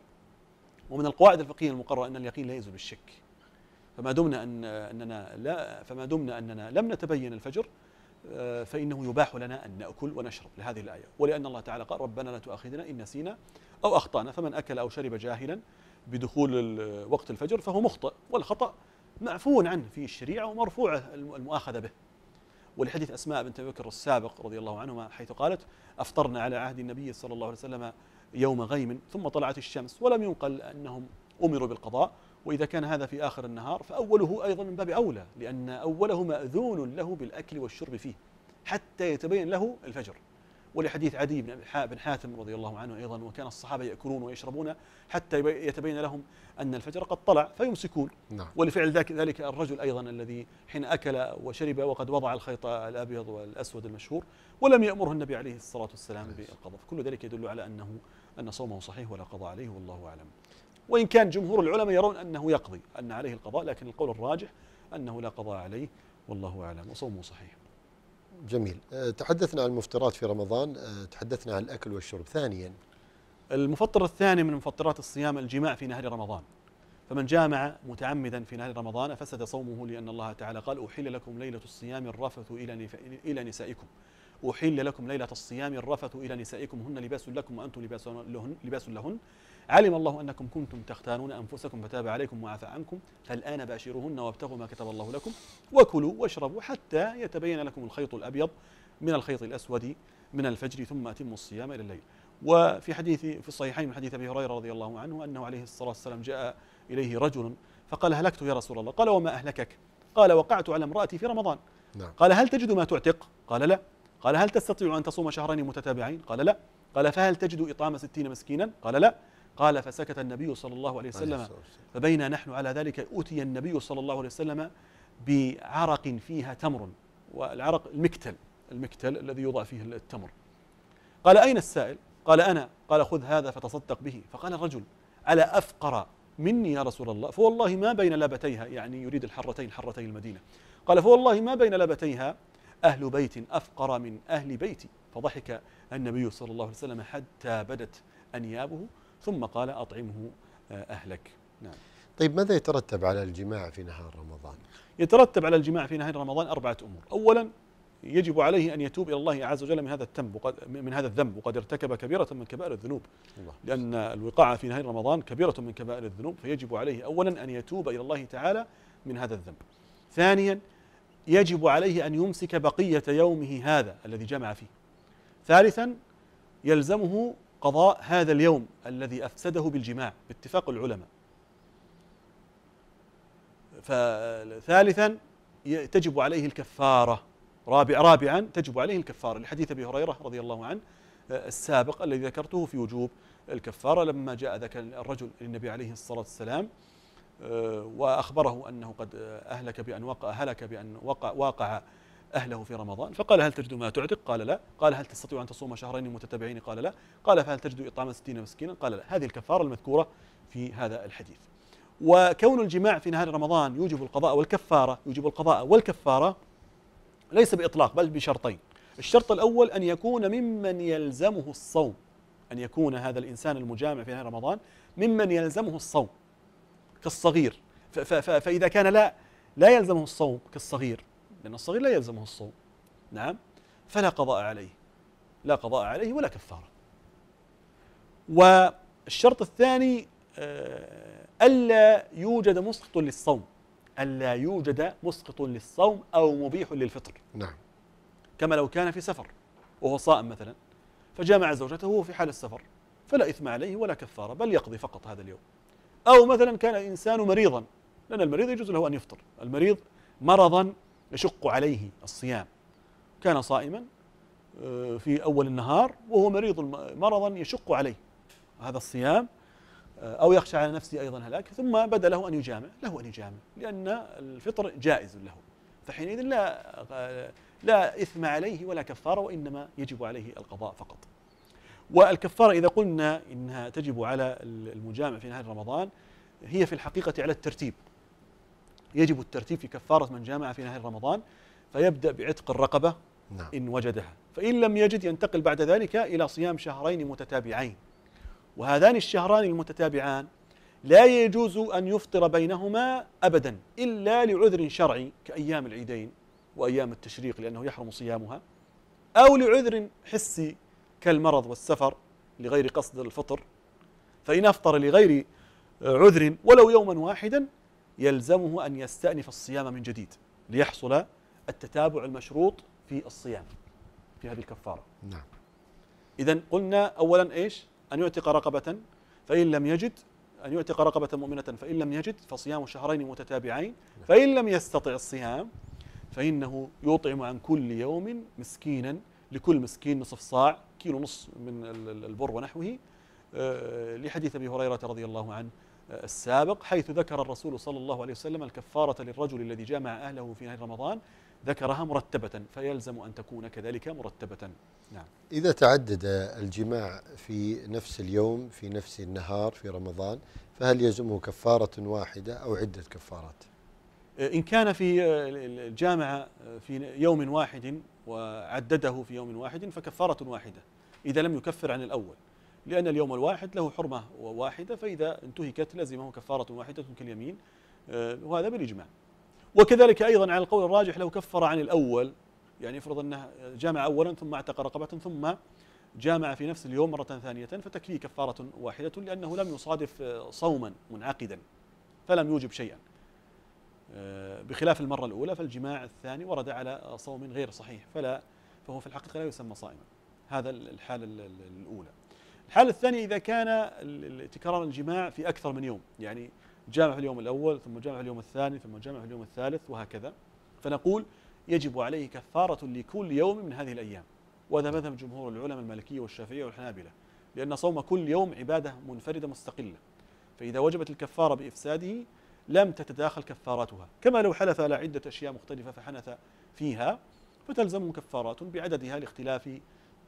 ومن القواعد الفقهية المقررة أن اليقين لا يزول بالشك فما دمنا أن أننا لا فما دمنا أننا لم نتبين الفجر آه، فإنه يباح لنا أن نأكل ونشرب لهذه الآية ولأن الله تعالى قال ربنا لا تؤاخذنا إن نسينا أو أخطأنا فمن أكل أو شرب جاهلا بدخول وقت الفجر فهو مخطئ والخطأ معفو عنه في الشريعة ومرفوعة المؤاخذة به ولحديث أسماء بنت أبي بكر السابق رضي الله عنهما حيث قالت أفطرنا على عهد النبي صلى الله عليه وسلم يوم غيم ثم طلعت الشمس ولم ينقل أنهم أمروا بالقضاء وإذا كان هذا في آخر النهار فأوله أيضا من باب أولى لأن أوله مأذون له بالأكل والشرب فيه حتى يتبين له الفجر ولحديث عدي بن حاتم رضي الله عنه أيضا وكان الصحابة يأكلون ويشربون حتى يتبين لهم أن الفجر قد طلع فيمسكون نعم. ولفعل ذلك, الرجل أيضا الذي حين أكل وشرب وقد وضع الخيط الأبيض والأسود المشهور ولم يأمره النبي عليه الصلاة والسلام نعم. بالقضاء فكل ذلك يدل على أنه أن صومه صحيح ولا قضى عليه والله أعلم وإن كان جمهور العلماء يرون أنه يقضي أن عليه القضاء لكن القول الراجح أنه لا قضاء عليه والله أعلم وصومه صحيح جميل أه، تحدثنا عن المفطرات في رمضان أه، تحدثنا عن الأكل والشرب ثانيا المفطر الثاني من مفطرات الصيام الجماع في نهار رمضان فمن جامع متعمدا في نهار رمضان فسد صومه لأن الله تعالى قال أحل لكم ليلة الصيام الرفث إلى نسائكم أحل لكم ليلة الصيام الرفث إلى نسائكم هن لباس لكم وأنتم لباس لهن, لباس لهن علم الله أنكم كنتم تختانون أنفسكم فتاب عليكم وعفى عنكم فالآن باشروهن وابتغوا ما كتب الله لكم وكلوا واشربوا حتى يتبين لكم الخيط الأبيض من الخيط الأسود من الفجر ثم أتموا الصيام إلى الليل وفي حديث في الصحيحين من حديث أبي هريرة رضي الله عنه أنه عليه الصلاة والسلام جاء إليه رجل فقال هلكت يا رسول الله قال وما أهلكك قال وقعت على امرأتي في رمضان نعم. قال هل تجد ما تعتق قال لا قال هل تستطيع أن تصوم شهرين متتابعين قال لا قال فهل تجد إطعام ستين مسكينا قال لا قال فسكت النبي صلى الله عليه وسلم فبينا نحن على ذلك أتي النبي صلى الله عليه وسلم بعرق فيها تمر والعرق المكتل المكتل الذي يوضع فيه التمر قال أين السائل؟ قال أنا قال خذ هذا فتصدق به فقال الرجل على أفقر مني يا رسول الله فوالله ما بين لابتيها يعني يريد الحرتين حرتين المدينة قال فوالله ما بين لابتيها أهل بيت أفقر من أهل بيتي فضحك النبي صلى الله عليه وسلم حتى بدت أنيابه ثم قال أطعمه آه، أهلك نعم طيب ماذا يترتب على الجماع في نهار رمضان؟ يترتب على الجماع في نهار رمضان أربعة أمور أولا يجب عليه أن يتوب إلى الله عز وجل من هذا الذنب وقد من هذا الذنب وقد ارتكب كبيرة من كبائر الذنوب الله. لأن الوقاعة في نهار رمضان كبيرة من كبائر الذنوب فيجب عليه أولا أن يتوب إلى الله تعالى من هذا الذنب ثانيا يجب عليه أن يمسك بقية يومه هذا الذي جمع فيه ثالثا يلزمه قضاء هذا اليوم الذي أفسده بالجماع باتفاق العلماء فثالثا تجب عليه الكفارة رابع رابعا تجب عليه الكفارة لحديث أبي هريرة رضي الله عنه آه، السابق الذي ذكرته في وجوب الكفارة لما جاء ذاك الرجل للنبي عليه الصلاة والسلام آه، وأخبره أنه قد أهلك بأن وقع هلك بأن وقع, وقع أهله في رمضان فقال هل تجد ما تعتق قال لا قال هل تستطيع أن تصوم شهرين متتابعين قال لا قال فهل تجد إطعام ستين مسكينا قال لا هذه الكفارة المذكورة في هذا الحديث وكون الجماع في نهار رمضان يوجب القضاء والكفارة يوجب القضاء والكفارة ليس بإطلاق بل بشرطين الشرط الأول أن يكون ممن يلزمه الصوم أن يكون هذا الإنسان المجامع في نهار رمضان ممن يلزمه الصوم كالصغير فإذا كان لا لا يلزمه الصوم كالصغير لأن الصغير لا يلزمه الصوم نعم فلا قضاء عليه لا قضاء عليه ولا كفارة والشرط الثاني آه، ألا يوجد مسقط للصوم ألا يوجد مسقط للصوم أو مبيح للفطر نعم كما لو كان في سفر وهو صائم مثلا فجامع زوجته في حال السفر فلا إثم عليه ولا كفارة بل يقضي فقط هذا اليوم أو مثلا كان إنسان مريضا لأن المريض يجوز له أن يفطر المريض مرضا يشق عليه الصيام كان صائما آه، في أول النهار وهو مريض مرضا يشق عليه هذا الصيام آه، أو يخشى على نفسه أيضا هلاك ثم بدا له أن يجامع له أن يجامع لأن الفطر جائز له فحينئذ لا لا إثم عليه ولا كفارة وإنما يجب عليه القضاء فقط والكفارة إذا قلنا إنها تجب على المجامع في نهار رمضان هي في الحقيقة على الترتيب يجب الترتيب في كفارة من جامع في نهار رمضان فيبدأ بعتق الرقبة نعم. إن وجدها فإن لم يجد ينتقل بعد ذلك إلى صيام شهرين متتابعين وهذان الشهران المتتابعان لا يجوز أن يفطر بينهما أبدا إلا لعذر شرعي كأيام العيدين وأيام التشريق لأنه يحرم صيامها أو لعذر حسي كالمرض والسفر لغير قصد الفطر فإن أفطر لغير عذر ولو يوما واحدا يلزمه أن يستأنف الصيام من جديد ليحصل التتابع المشروط في الصيام في هذه الكفارة نعم إذا قلنا أولا إيش أن يعتق رقبة فإن لم يجد أن يعتق رقبة مؤمنة فإن لم يجد فصيام شهرين متتابعين نعم. فإن لم يستطع الصيام فإنه يطعم عن كل يوم مسكينا لكل مسكين نصف صاع كيلو نص من البر ونحوه آه، لحديث أبي هريرة رضي الله عنه السابق حيث ذكر الرسول صلى الله عليه وسلم الكفارة للرجل الذي جامع أهله في نهار رمضان ذكرها مرتبة فيلزم أن تكون كذلك مرتبة نعم إذا تعدد الجماع في نفس اليوم في نفس النهار في رمضان فهل يلزمه كفارة واحدة أو عدة كفارات إن كان في الجامعة في يوم واحد وعدده في يوم واحد فكفارة واحدة إذا لم يكفر عن الأول لأن اليوم الواحد له حرمة واحدة فإذا انتهكت لزمه كفارة واحدة كاليمين آه، وهذا بالإجماع وكذلك أيضا على القول الراجح لو كفر عن الأول يعني افرض أنه جامع أولا ثم اعتق رقبة ثم جامع في نفس اليوم مرة ثانية فتكفيه كفارة واحدة لأنه لم يصادف آه، صوما منعقدا فلم يوجب شيئا آه، بخلاف المرة الأولى فالجماع الثاني ورد على صوم غير صحيح فلا فهو في الحقيقة لا يسمى صائما هذا الحالة الأولى الحالة الثانية إذا كان تكرار الجماع في أكثر من يوم يعني جامع في اليوم الأول ثم جامع في اليوم الثاني ثم جامع في اليوم الثالث وهكذا فنقول يجب عليه كفارة لكل يوم من هذه الأيام وهذا مذهب جمهور العلماء المالكية والشافعية والحنابلة لأن صوم كل يوم عبادة منفردة مستقلة فإذا وجبت الكفارة بإفساده لم تتداخل كفاراتها كما لو حلف على عدة أشياء مختلفة فحنث فيها فتلزمه كفارات بعددها لاختلاف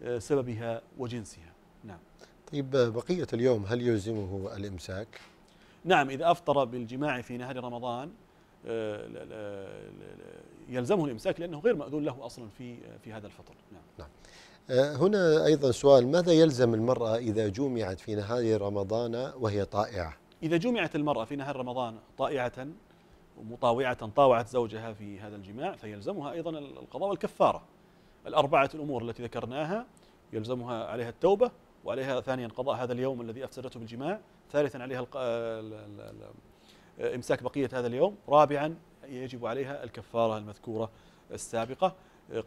آه، سببها وجنسها نعم طيب بقية اليوم هل يلزمه الإمساك؟ نعم إذا أفطر بالجماع في نهار رمضان آه، يلزمه الإمساك لأنه غير مأذون له أصلا في في هذا الفطر نعم. نعم. آه، هنا أيضا سؤال ماذا يلزم المرأة إذا جمعت في نهار رمضان وهي طائعة؟ إذا جمعت المرأة في نهار رمضان طائعة مطاوعة طاوعت زوجها في هذا الجماع فيلزمها أيضا القضاء والكفارة الأربعة الأمور التي ذكرناها يلزمها عليها التوبة وعليها ثانيا قضاء هذا اليوم الذي أفسدته بالجماع ثالثا عليها إمساك بقية هذا اليوم رابعا يجب عليها الكفارة المذكورة السابقة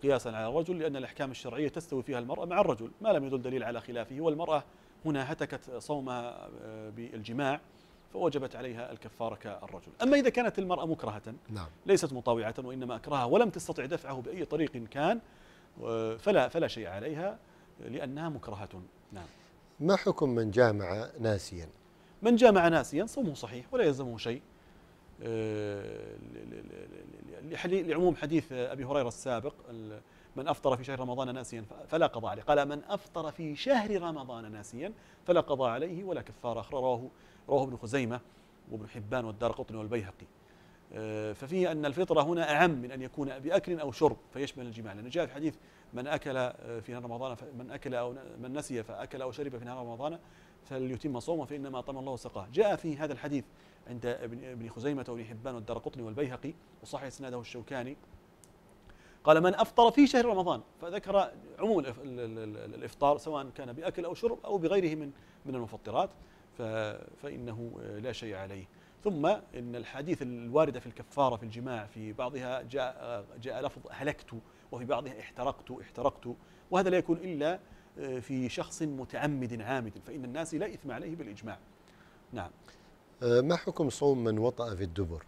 قياسا على الرجل لأن الأحكام الشرعية تستوي فيها المرأة مع الرجل ما لم يدل دليل على خلافه والمرأة هنا هتكت صومها آه، بالجماع فوجبت عليها الكفارة كالرجل أما إذا كانت المرأة مكرهة نعم. ليست مطاوعة وإنما أكرهها ولم تستطع دفعه بأي طريق كان فلا, فلا شيء عليها لأنها مكرهة نعم ما حكم من جامع ناسيا من جامع ناسيا صومه صحيح ولا يلزمه شيء آه، لعموم حديث أبي هريرة السابق من أفطر في شهر رمضان ناسيا فلا قضاء عليه قال من أفطر في شهر رمضان ناسيا فلا قضاء عليه ولا كفارة أخرى رواه رواه ابن خزيمة وابن حبان والدار قطني والبيهقي آه، ففيه أن الفطرة هنا أعم من أن يكون بأكل أو شرب فيشمل الجماع لأنه جاء في حديث من أكل آه، في نهار رمضان من أكل أو من نسي فأكل أو شرب في نهار رمضان فليتم صومه فإنما أطعم الله سقاه جاء في هذا الحديث عند ابن خزيمة وابن حبان والدرقطني والبيهقي وصحح اسناده الشوكاني قال من أفطر في شهر رمضان فذكر عموم الإفطار سواء كان بأكل أو شرب أو بغيره من من المفطرات فإنه آه، لا شيء عليه ثم إن الحديث الواردة في الكفارة في الجماع في بعضها جاء, آه، جاء لفظ هلكت وفي بعضها احترقت احترقت وهذا لا يكون إلا آه، في شخص متعمد عامد فإن الناس لا إثم عليه بالإجماع نعم آه، ما حكم صوم من وطأ في الدبر؟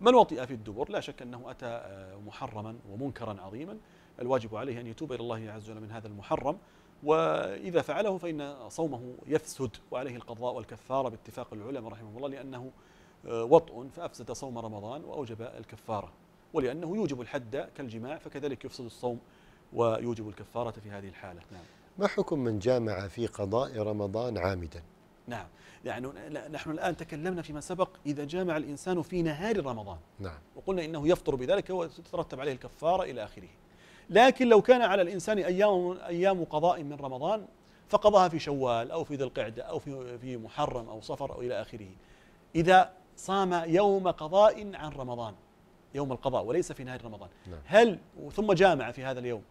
من وطئ في الدبر لا شك أنه أتى آه، محرما ومنكرا عظيما الواجب عليه أن يتوب إلى الله عز وجل من هذا المحرم وإذا فعله فإن صومه يفسد وعليه القضاء والكفارة باتفاق العلماء رحمه الله لأنه وطء فأفسد صوم رمضان وأوجب الكفارة ولأنه يوجب الحد كالجماع فكذلك يفسد الصوم ويوجب الكفارة في هذه الحالة نعم ما حكم من جامع في قضاء رمضان عامدا نعم يعني نحن الآن تكلمنا فيما سبق إذا جامع الإنسان في نهار رمضان نعم وقلنا إنه يفطر بذلك وتترتب عليه الكفارة إلى آخره لكن لو كان على الإنسان أيام, أيام قضاء من رمضان فقضاها في شوال أو في ذي القعدة أو في, في محرم أو صفر أو إلى آخره إذا صام يوم قضاء عن رمضان يوم القضاء وليس في نهاية رمضان نعم. هل ثم جامع في هذا اليوم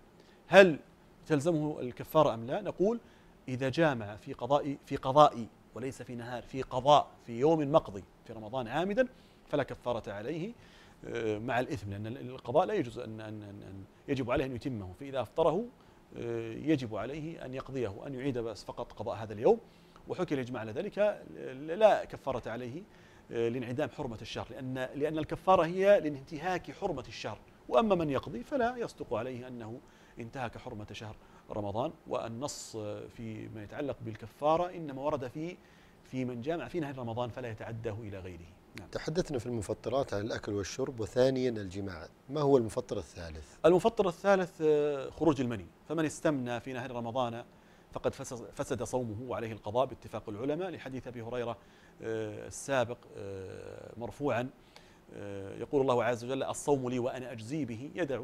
هل تلزمه الكفارة أم لا نقول إذا جامع في قضاء في قضاء وليس في نهار في قضاء في يوم مقضي في رمضان عامدا فلا كفارة عليه آه، مع الإثم لأن القضاء لا يجوز أن, أن, أن يجب عليه أن يتمه فإذا أفطره آه، يجب عليه أن يقضيه أن يعيد بس فقط قضاء هذا اليوم وحكي الإجماع على ذلك لا كفارة عليه آه، لانعدام حرمة الشر لأن لأن الكفارة هي لانتهاك حرمة الشهر وأما من يقضي فلا يصدق عليه أنه انتهك حرمة شهر رمضان والنص فيما يتعلق بالكفارة إنما ورد في في من جامع في نهار رمضان فلا يتعداه إلى غيره نعم. تحدثنا في المفطرات عن الأكل والشرب وثانيا الجماع ما هو المفطر الثالث؟ المفطر الثالث آه، خروج المني فمن استمنى في نهار رمضان فقد فسد صومه وعليه القضاء باتفاق العلماء لحديث أبي هريرة آه، السابق آه، مرفوعا آه، يقول الله عز وجل الصوم لي وأنا أجزي به يدع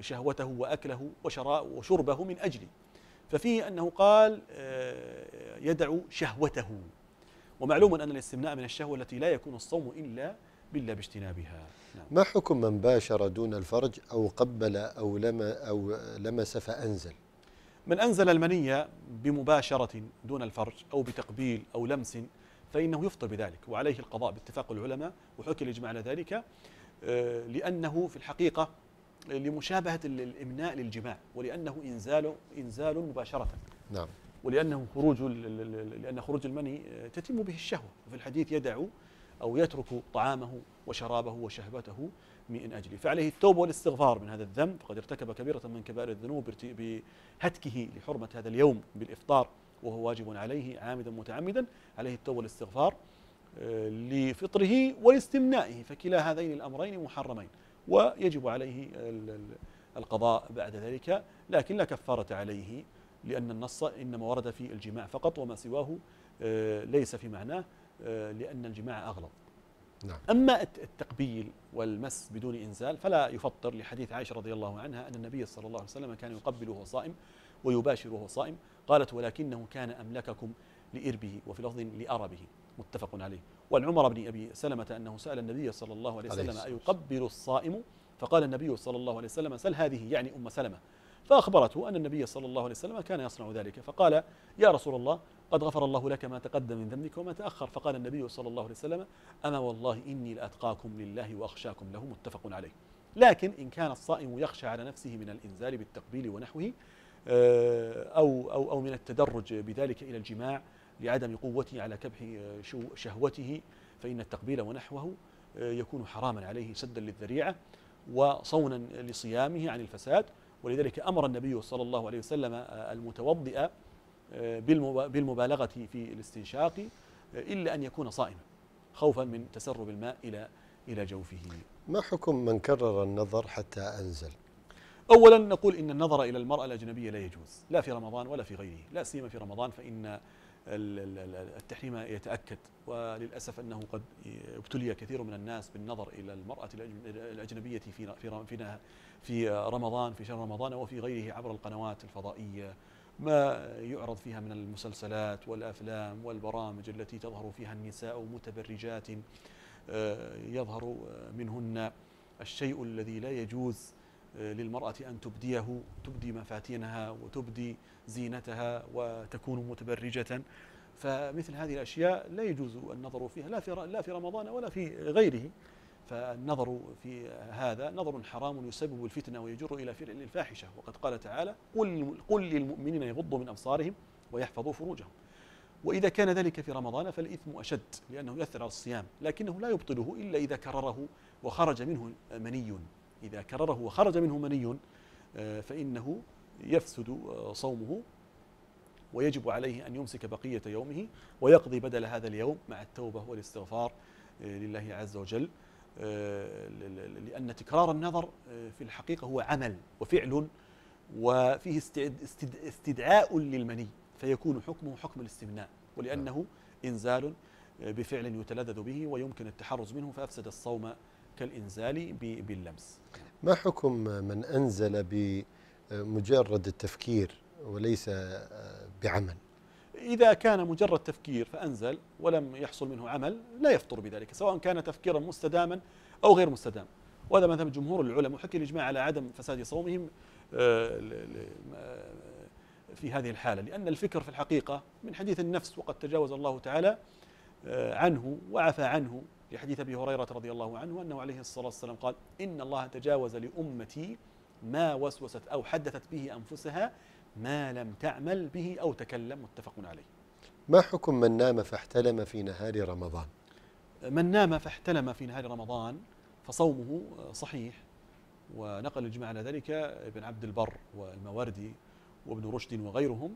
شهوته وأكله وشراء وشربه من أجلي ففيه أنه قال يدع شهوته ومعلوم أن الاستمناء من الشهوة التي لا يكون الصوم إلا إلا باجتنابها نعم. ما حكم من باشر دون الفرج أو قبل أو, لم أو لمس فأنزل من أنزل المنية بمباشرة دون الفرج أو بتقبيل أو لمس فإنه يفطر بذلك وعليه القضاء باتفاق العلماء وحكي الإجماع على ذلك آه، لأنه في الحقيقة لمشابهة الإمناء للجماع ولأنه إنزال إنزال مباشرة نعم ولأنه خروج لأن خروج المني آه، تتم به الشهوة وفي الحديث يدع أو يترك طعامه وشرابه وشهوته من أجله فعليه التوبة والاستغفار من هذا الذنب فقد ارتكب كبيرة من كبائر الذنوب بهتكه لحرمة هذا اليوم بالإفطار وهو واجب عليه عامدا متعمدا عليه التوبة والاستغفار آه، لفطره ولاستمنائه فكلا هذين الأمرين محرمين ويجب عليه القضاء بعد ذلك لكن لا كفارة عليه لأن النص إنما ورد في الجماع فقط وما سواه آه، ليس في معناه آه، لأن الجماع أغلط نعم. أما التقبيل والمس بدون إنزال فلا يفطر لحديث عائشة رضي الله عنها أن النبي صلى الله عليه وسلم كان يقبل وهو صائم ويباشر وهو صائم قالت ولكنه كان أملككم لإربه وفي لفظ لأربه متفق عليه وعن عمر بن أبي سلمة أنه سأل النبي صلى الله عليه وسلم أيقبل الصائم فقال النبي صلى الله عليه وسلم سل هذه يعني أم سلمة فأخبرته أن النبي صلى الله عليه وسلم كان يصنع ذلك فقال يا رسول الله قد غفر الله لك ما تقدم من ذنبك وما تأخر فقال النبي صلى الله عليه وسلم أما والله إني لأتقاكم لله وأخشاكم له متفق عليه لكن إن كان الصائم يخشى على نفسه من الإنزال بالتقبيل ونحوه آه، أو, أو, أو من التدرج بذلك إلى الجماع لعدم قوته على كبح آه، شهوته فإن التقبيل ونحوه آه، يكون حراما عليه سدا للذريعة وصونا لصيامه عن الفساد ولذلك أمر النبي صلى الله عليه وسلم المتوضئ بالمبالغة في الاستنشاق إلا أن يكون صائما خوفا من تسرب الماء إلى إلى جوفه ما حكم من كرر النظر حتى أنزل أولا نقول إن النظر إلى المرأة الأجنبية لا يجوز لا في رمضان ولا في غيره لا سيما في رمضان فإن التحريم يتأكد وللأسف أنه قد ابتلي كثير من الناس بالنظر إلى المرأة الأجنبية في في في رمضان في شهر رمضان وفي غيره عبر القنوات الفضائية ما يعرض فيها من المسلسلات والأفلام والبرامج التي تظهر فيها النساء متبرجات آه، يظهر منهن الشيء الذي لا يجوز للمرأة أن تبديه تبدي مفاتنها وتبدي زينتها وتكون متبرجة فمثل هذه الأشياء لا يجوز النظر فيها لا في لا في رمضان ولا في غيره فالنظر في هذا نظر حرام يسبب الفتنة ويجر إلى فعل الفاحشة وقد قال تعالى قل, قل للمؤمنين يغضوا من أبصارهم ويحفظوا فروجهم وإذا كان ذلك في رمضان فالإثم أشد لأنه يؤثر على الصيام لكنه لا يبطله إلا إذا كرره وخرج منه مني إذا كرره وخرج منه مني آه، فإنه يفسد آه، صومه ويجب عليه أن يمسك بقية يومه ويقضي بدل هذا اليوم مع التوبة والاستغفار آه، لله عز وجل لأن تكرار النظر في الحقيقة هو عمل وفعل وفيه استدعاء للمني فيكون حكمه حكم الاستمناء ولأنه إنزال بفعل يتلذذ به ويمكن التحرز منه فأفسد الصوم كالإنزال باللمس ما حكم من أنزل بمجرد التفكير وليس آه، بعمل إذا كان مجرد تفكير فأنزل ولم يحصل منه عمل لا يفطر بذلك سواء كان تفكيرا مستداما أو غير مستدام وهذا مثلا جمهور العلماء وحكي الإجماع على عدم فساد صومهم آه، آه، في هذه الحالة لأن الفكر في الحقيقة من حديث النفس وقد تجاوز الله تعالى عنه وعفى عنه لحديث ابي هريره رضي الله عنه انه عليه الصلاه والسلام قال ان الله تجاوز لامتي ما وسوست او حدثت به انفسها ما لم تعمل به او تكلم متفق عليه. ما حكم من نام فاحتلم في نهار رمضان؟ من نام فاحتلم في نهار رمضان فصومه صحيح ونقل الجماعة على ذلك ابن عبد البر والمواردي وابن رشد وغيرهم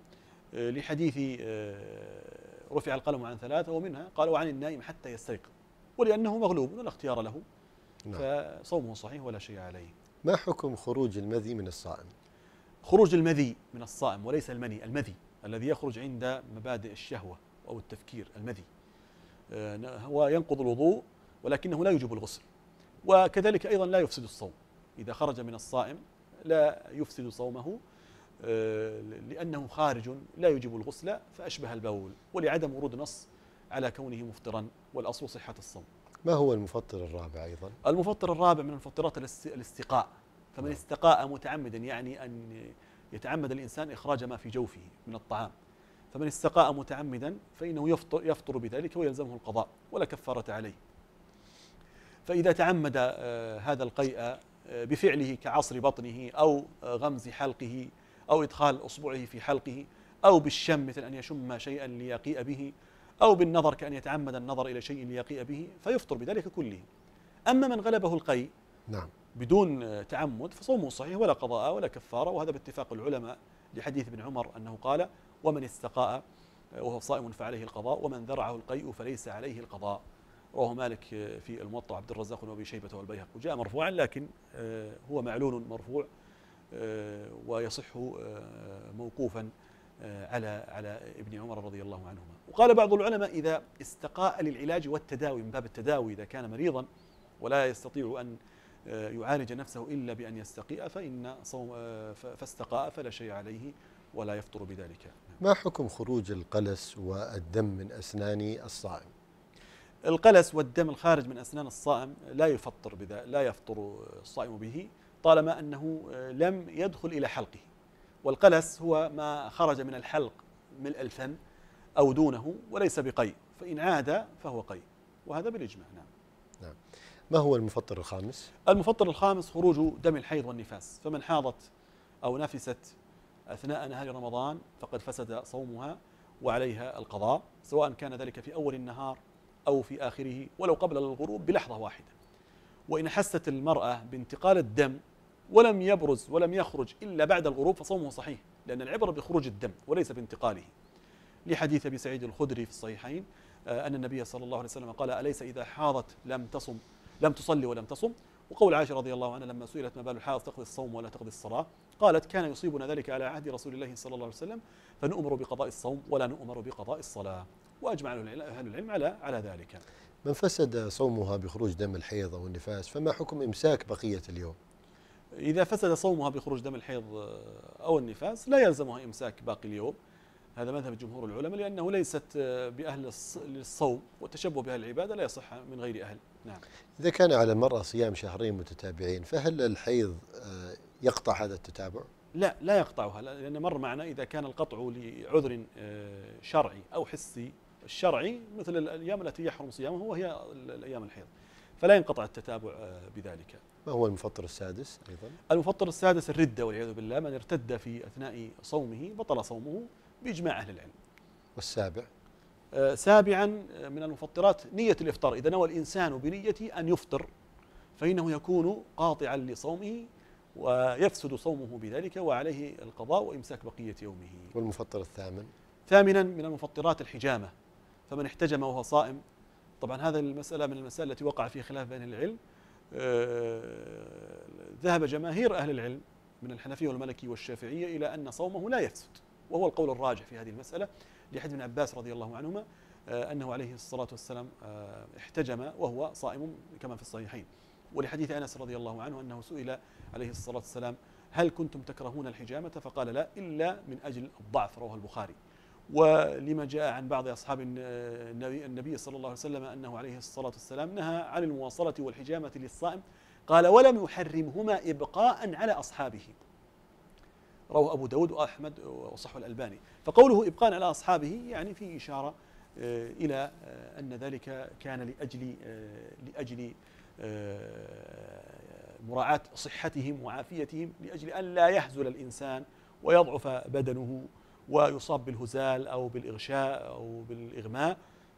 لحديث آه، رفع القلم عن ثلاثة ومنها قال وعن النائم حتى يستيقظ ولأنه مغلوب لا اختيار له نعم. فصومه صحيح ولا شيء عليه ما حكم خروج المذي من الصائم؟ خروج المذي من الصائم وليس المني المذي الذي يخرج عند مبادئ الشهوة أو التفكير المذي آه، هو ينقض الوضوء ولكنه لا يجب الغسل وكذلك أيضا لا يفسد الصوم إذا خرج من الصائم لا يفسد صومه آه، لأنه خارج لا يجب الغسل فأشبه البول ولعدم ورود نص على كونه مفطرا والأصل صحة الصوم ما هو المفطر الرابع أيضا؟ المفطر الرابع من المفطرات الاستقاء فمن نعم. استقاء متعمدا يعني أن يتعمد الإنسان إخراج ما في جوفه من الطعام فمن استقاء متعمدا فإنه يفطر, يفطر بذلك ويلزمه القضاء ولا كفارة عليه فإذا تعمد آه، هذا القيء آه، بفعله كعصر بطنه أو آه، غمز حلقه أو إدخال أصبعه في حلقه أو بالشم مثل أن يشم شيئا ليقيء به أو بالنظر كأن يتعمد النظر إلى شيء ليقيء به فيفطر بذلك كله أما من غلبه القي نعم بدون تعمد فصومه صحيح ولا قضاء ولا كفارة وهذا باتفاق العلماء لحديث ابن عمر أنه قال ومن استقاء وهو صائم فعليه القضاء ومن ذرعه القيء فليس عليه القضاء رواه مالك في الموطأ عبد الرزاق وابي شيبة والبيهقي وجاء مرفوعا لكن آه، هو معلول مرفوع آه، ويصح آه، موقوفا على على ابن عمر رضي الله عنهما وقال بعض العلماء إذا استقاء للعلاج والتداوي من باب التداوي إذا كان مريضا ولا يستطيع أن آه، يعالج نفسه إلا بأن يستقيء فإن صوم آه، فاستقاء فلا شيء عليه ولا يفطر بذلك ما حكم خروج القلس والدم من أسنان الصائم؟ القلس والدم الخارج من أسنان الصائم لا يفطر بذا لا يفطر الصائم به طالما أنه آه، لم يدخل إلى حلقه والقلس هو ما خرج من الحلق ملء الفم أو دونه وليس بقي فإن عاد فهو قي وهذا بالإجماع نعم نعم ما هو المفطر الخامس؟ المفطر الخامس خروج دم الحيض والنفاس فمن حاضت أو نفست أثناء نهار رمضان فقد فسد صومها وعليها القضاء سواء كان ذلك في أول النهار أو في آخره ولو قبل الغروب بلحظة واحدة وإن حست المرأة بانتقال الدم ولم يبرز ولم يخرج إلا بعد الغروب فصومه صحيح لأن العبرة بخروج الدم وليس بانتقاله لحديث أبي سعيد الخدري في الصحيحين آه، أن النبي صلى الله عليه وسلم قال أليس إذا حاضت لم تصم لم تصلي ولم تصم وقول عائشة رضي الله عنها لما سئلت ما بال الحائض تقضي الصوم ولا تقضي الصلاة قالت كان يصيبنا ذلك على عهد رسول الله صلى الله عليه وسلم فنؤمر بقضاء الصوم ولا نؤمر بقضاء الصلاة وأجمع أهل العلم على على ذلك من فسد صومها بخروج دم الحيض أو النفاس فما حكم إمساك بقية اليوم إذا فسد صومها بخروج دم الحيض أو النفاس لا يلزمها إمساك باقي اليوم هذا مذهب جمهور العلماء لأنه ليست آه، بأهل للصوم والتشبه بها العبادة لا يصح من غير أهل نعم إذا كان على المرأة صيام شهرين متتابعين فهل الحيض آه، يقطع هذا التتابع؟ لا لا يقطعها لأن مر معنا إذا كان القطع لعذر آه، شرعي أو حسي الشرعي مثل الأيام التي يحرم صيامها وهي الأيام الحيض فلا ينقطع التتابع بذلك ما هو المفطر السادس أيضا؟ المفطر السادس الردة والعياذ بالله من ارتد في أثناء صومه بطل صومه باجماع اهل العلم. والسابع آه، سابعا آه، من المفطرات نية الإفطار إذا نوى الإنسان بنيته أن يفطر فإنه يكون قاطعا لصومه ويفسد صومه بذلك وعليه القضاء وإمساك بقية يومه والمفطر الثامن ثامنا من المفطرات الحجامة فمن احتجم وهو صائم طبعا هذا المسألة من المسائل التي وقع فيها خلاف بين العلم آه، ذهب جماهير أهل العلم من الحنفية والملكي والشافعية إلى أن صومه لا يفسد وهو القول الراجح في هذه المسألة لحديث ابن عباس رضي الله عنهما آه، أنه عليه الصلاة والسلام آه، احتجم وهو صائم كما في الصحيحين ولحديث أنس رضي الله عنه أنه سئل عليه الصلاة والسلام هل كنتم تكرهون الحجامة فقال لا إلا من أجل الضعف رواه البخاري ولما جاء عن بعض أصحاب النبي, النبي صلى الله عليه وسلم أنه عليه الصلاة والسلام نهى عن المواصلة والحجامة للصائم قال ولم يحرمهما إبقاء على أصحابه رواه أبو داود وأحمد وصحو الألباني فقوله إبقاء على أصحابه يعني فيه إشارة آه، إلى آه، أن ذلك كان لأجل آه، لأجل مراعاة صحتهم وعافيتهم لأجل أن لا يهزل الإنسان ويضعف بدنه ويصاب بالهزال أو بالإغشاء أو بالإغماء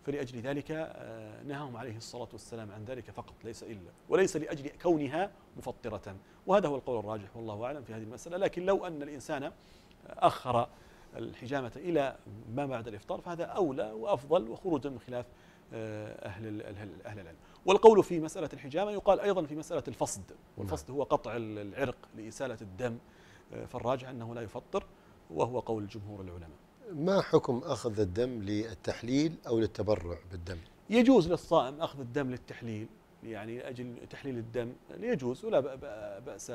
فلأجل ذلك آه، نهاهم عليه الصلاة والسلام عن ذلك فقط ليس إلا وليس لأجل كونها مفطرة وهذا هو القول الراجح والله أعلم في هذه المسألة لكن لو أن الإنسان أخر الحجامة إلى ما بعد الإفطار فهذا أولى وأفضل وخروجا من خلاف آه، أهل أهل العلم والقول في مسألة الحجامة يقال أيضا في مسألة الفصد والفصد هو قطع العرق لإسالة الدم آه، فالراجح أنه لا يفطر وهو قول جمهور العلماء ما حكم أخذ الدم للتحليل أو للتبرع بالدم؟ يجوز للصائم أخذ الدم للتحليل يعني لأجل تحليل الدم يجوز ولا بأس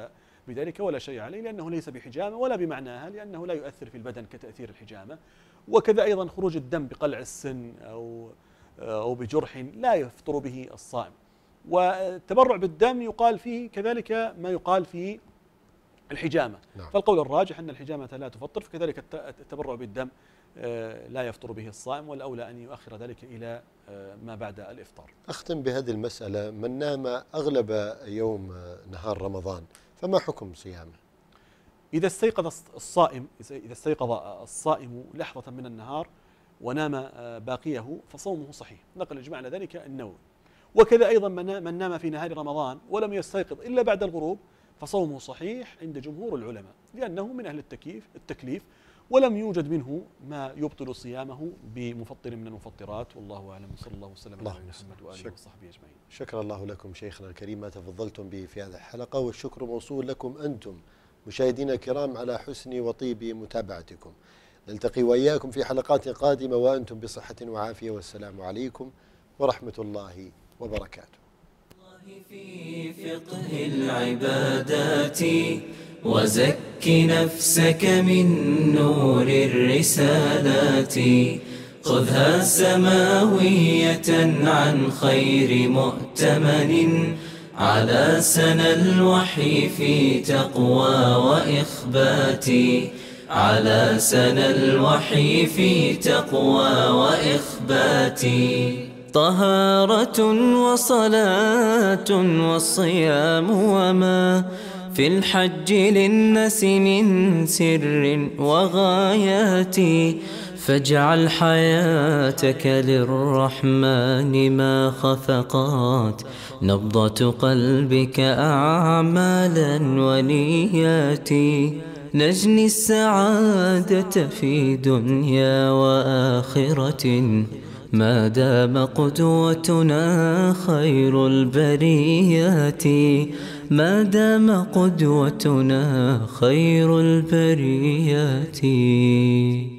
بذلك ولا شيء عليه لأنه ليس بحجامة ولا بمعناها لأنه لا يؤثر في البدن كتأثير الحجامة وكذا أيضا خروج الدم بقلع السن أو أو بجرح لا يفطر به الصائم والتبرع بالدم يقال فيه كذلك ما يقال في الحجامة نعم. فالقول الراجح أن الحجامة لا تفطر فكذلك التبرع بالدم آه، لا يفطر به الصائم والأولى أن يؤخر ذلك إلى آه، ما بعد الإفطار أختم بهذه المسألة من نام أغلب يوم نهار رمضان فما حكم صيامه إذا استيقظ الصائم إذا استيقظ الصائم لحظة من النهار ونام آه، باقيه فصومه صحيح نقل الإجماع على ذلك النووي وكذا أيضا من نام في نهار رمضان ولم يستيقظ إلا بعد الغروب فصومه صحيح عند جمهور العلماء لأنه من أهل التكييف التكليف ولم يوجد منه ما يبطل صيامه بمفطر من المفطرات والله أعلم صلى الله وسلم على محمد وآله وصحبه أجمعين شكرا الله لكم شيخنا الكريم ما تفضلتم به في هذه الحلقة والشكر موصول لكم أنتم مشاهدينا الكرام على حسن وطيب متابعتكم نلتقي وإياكم في حلقات قادمة وأنتم بصحة وعافية والسلام عليكم ورحمة الله وبركاته في فقه العبادات وزك نفسك من نور الرسالات خذها سماوية عن خير مؤتمن على سنى الوحي في تقوى وإخبات على سنى الوحي في تقوى وإخبات طهارة وصلاة وصيام وما في الحج للناس من سر وغاياتي فاجعل حياتك للرحمن ما خفقات نبضة قلبك أعمالا ونياتي نجني السعادة في دنيا وآخرة ما دام قدوتنا خير البريات ما دام قدوتنا خير البريات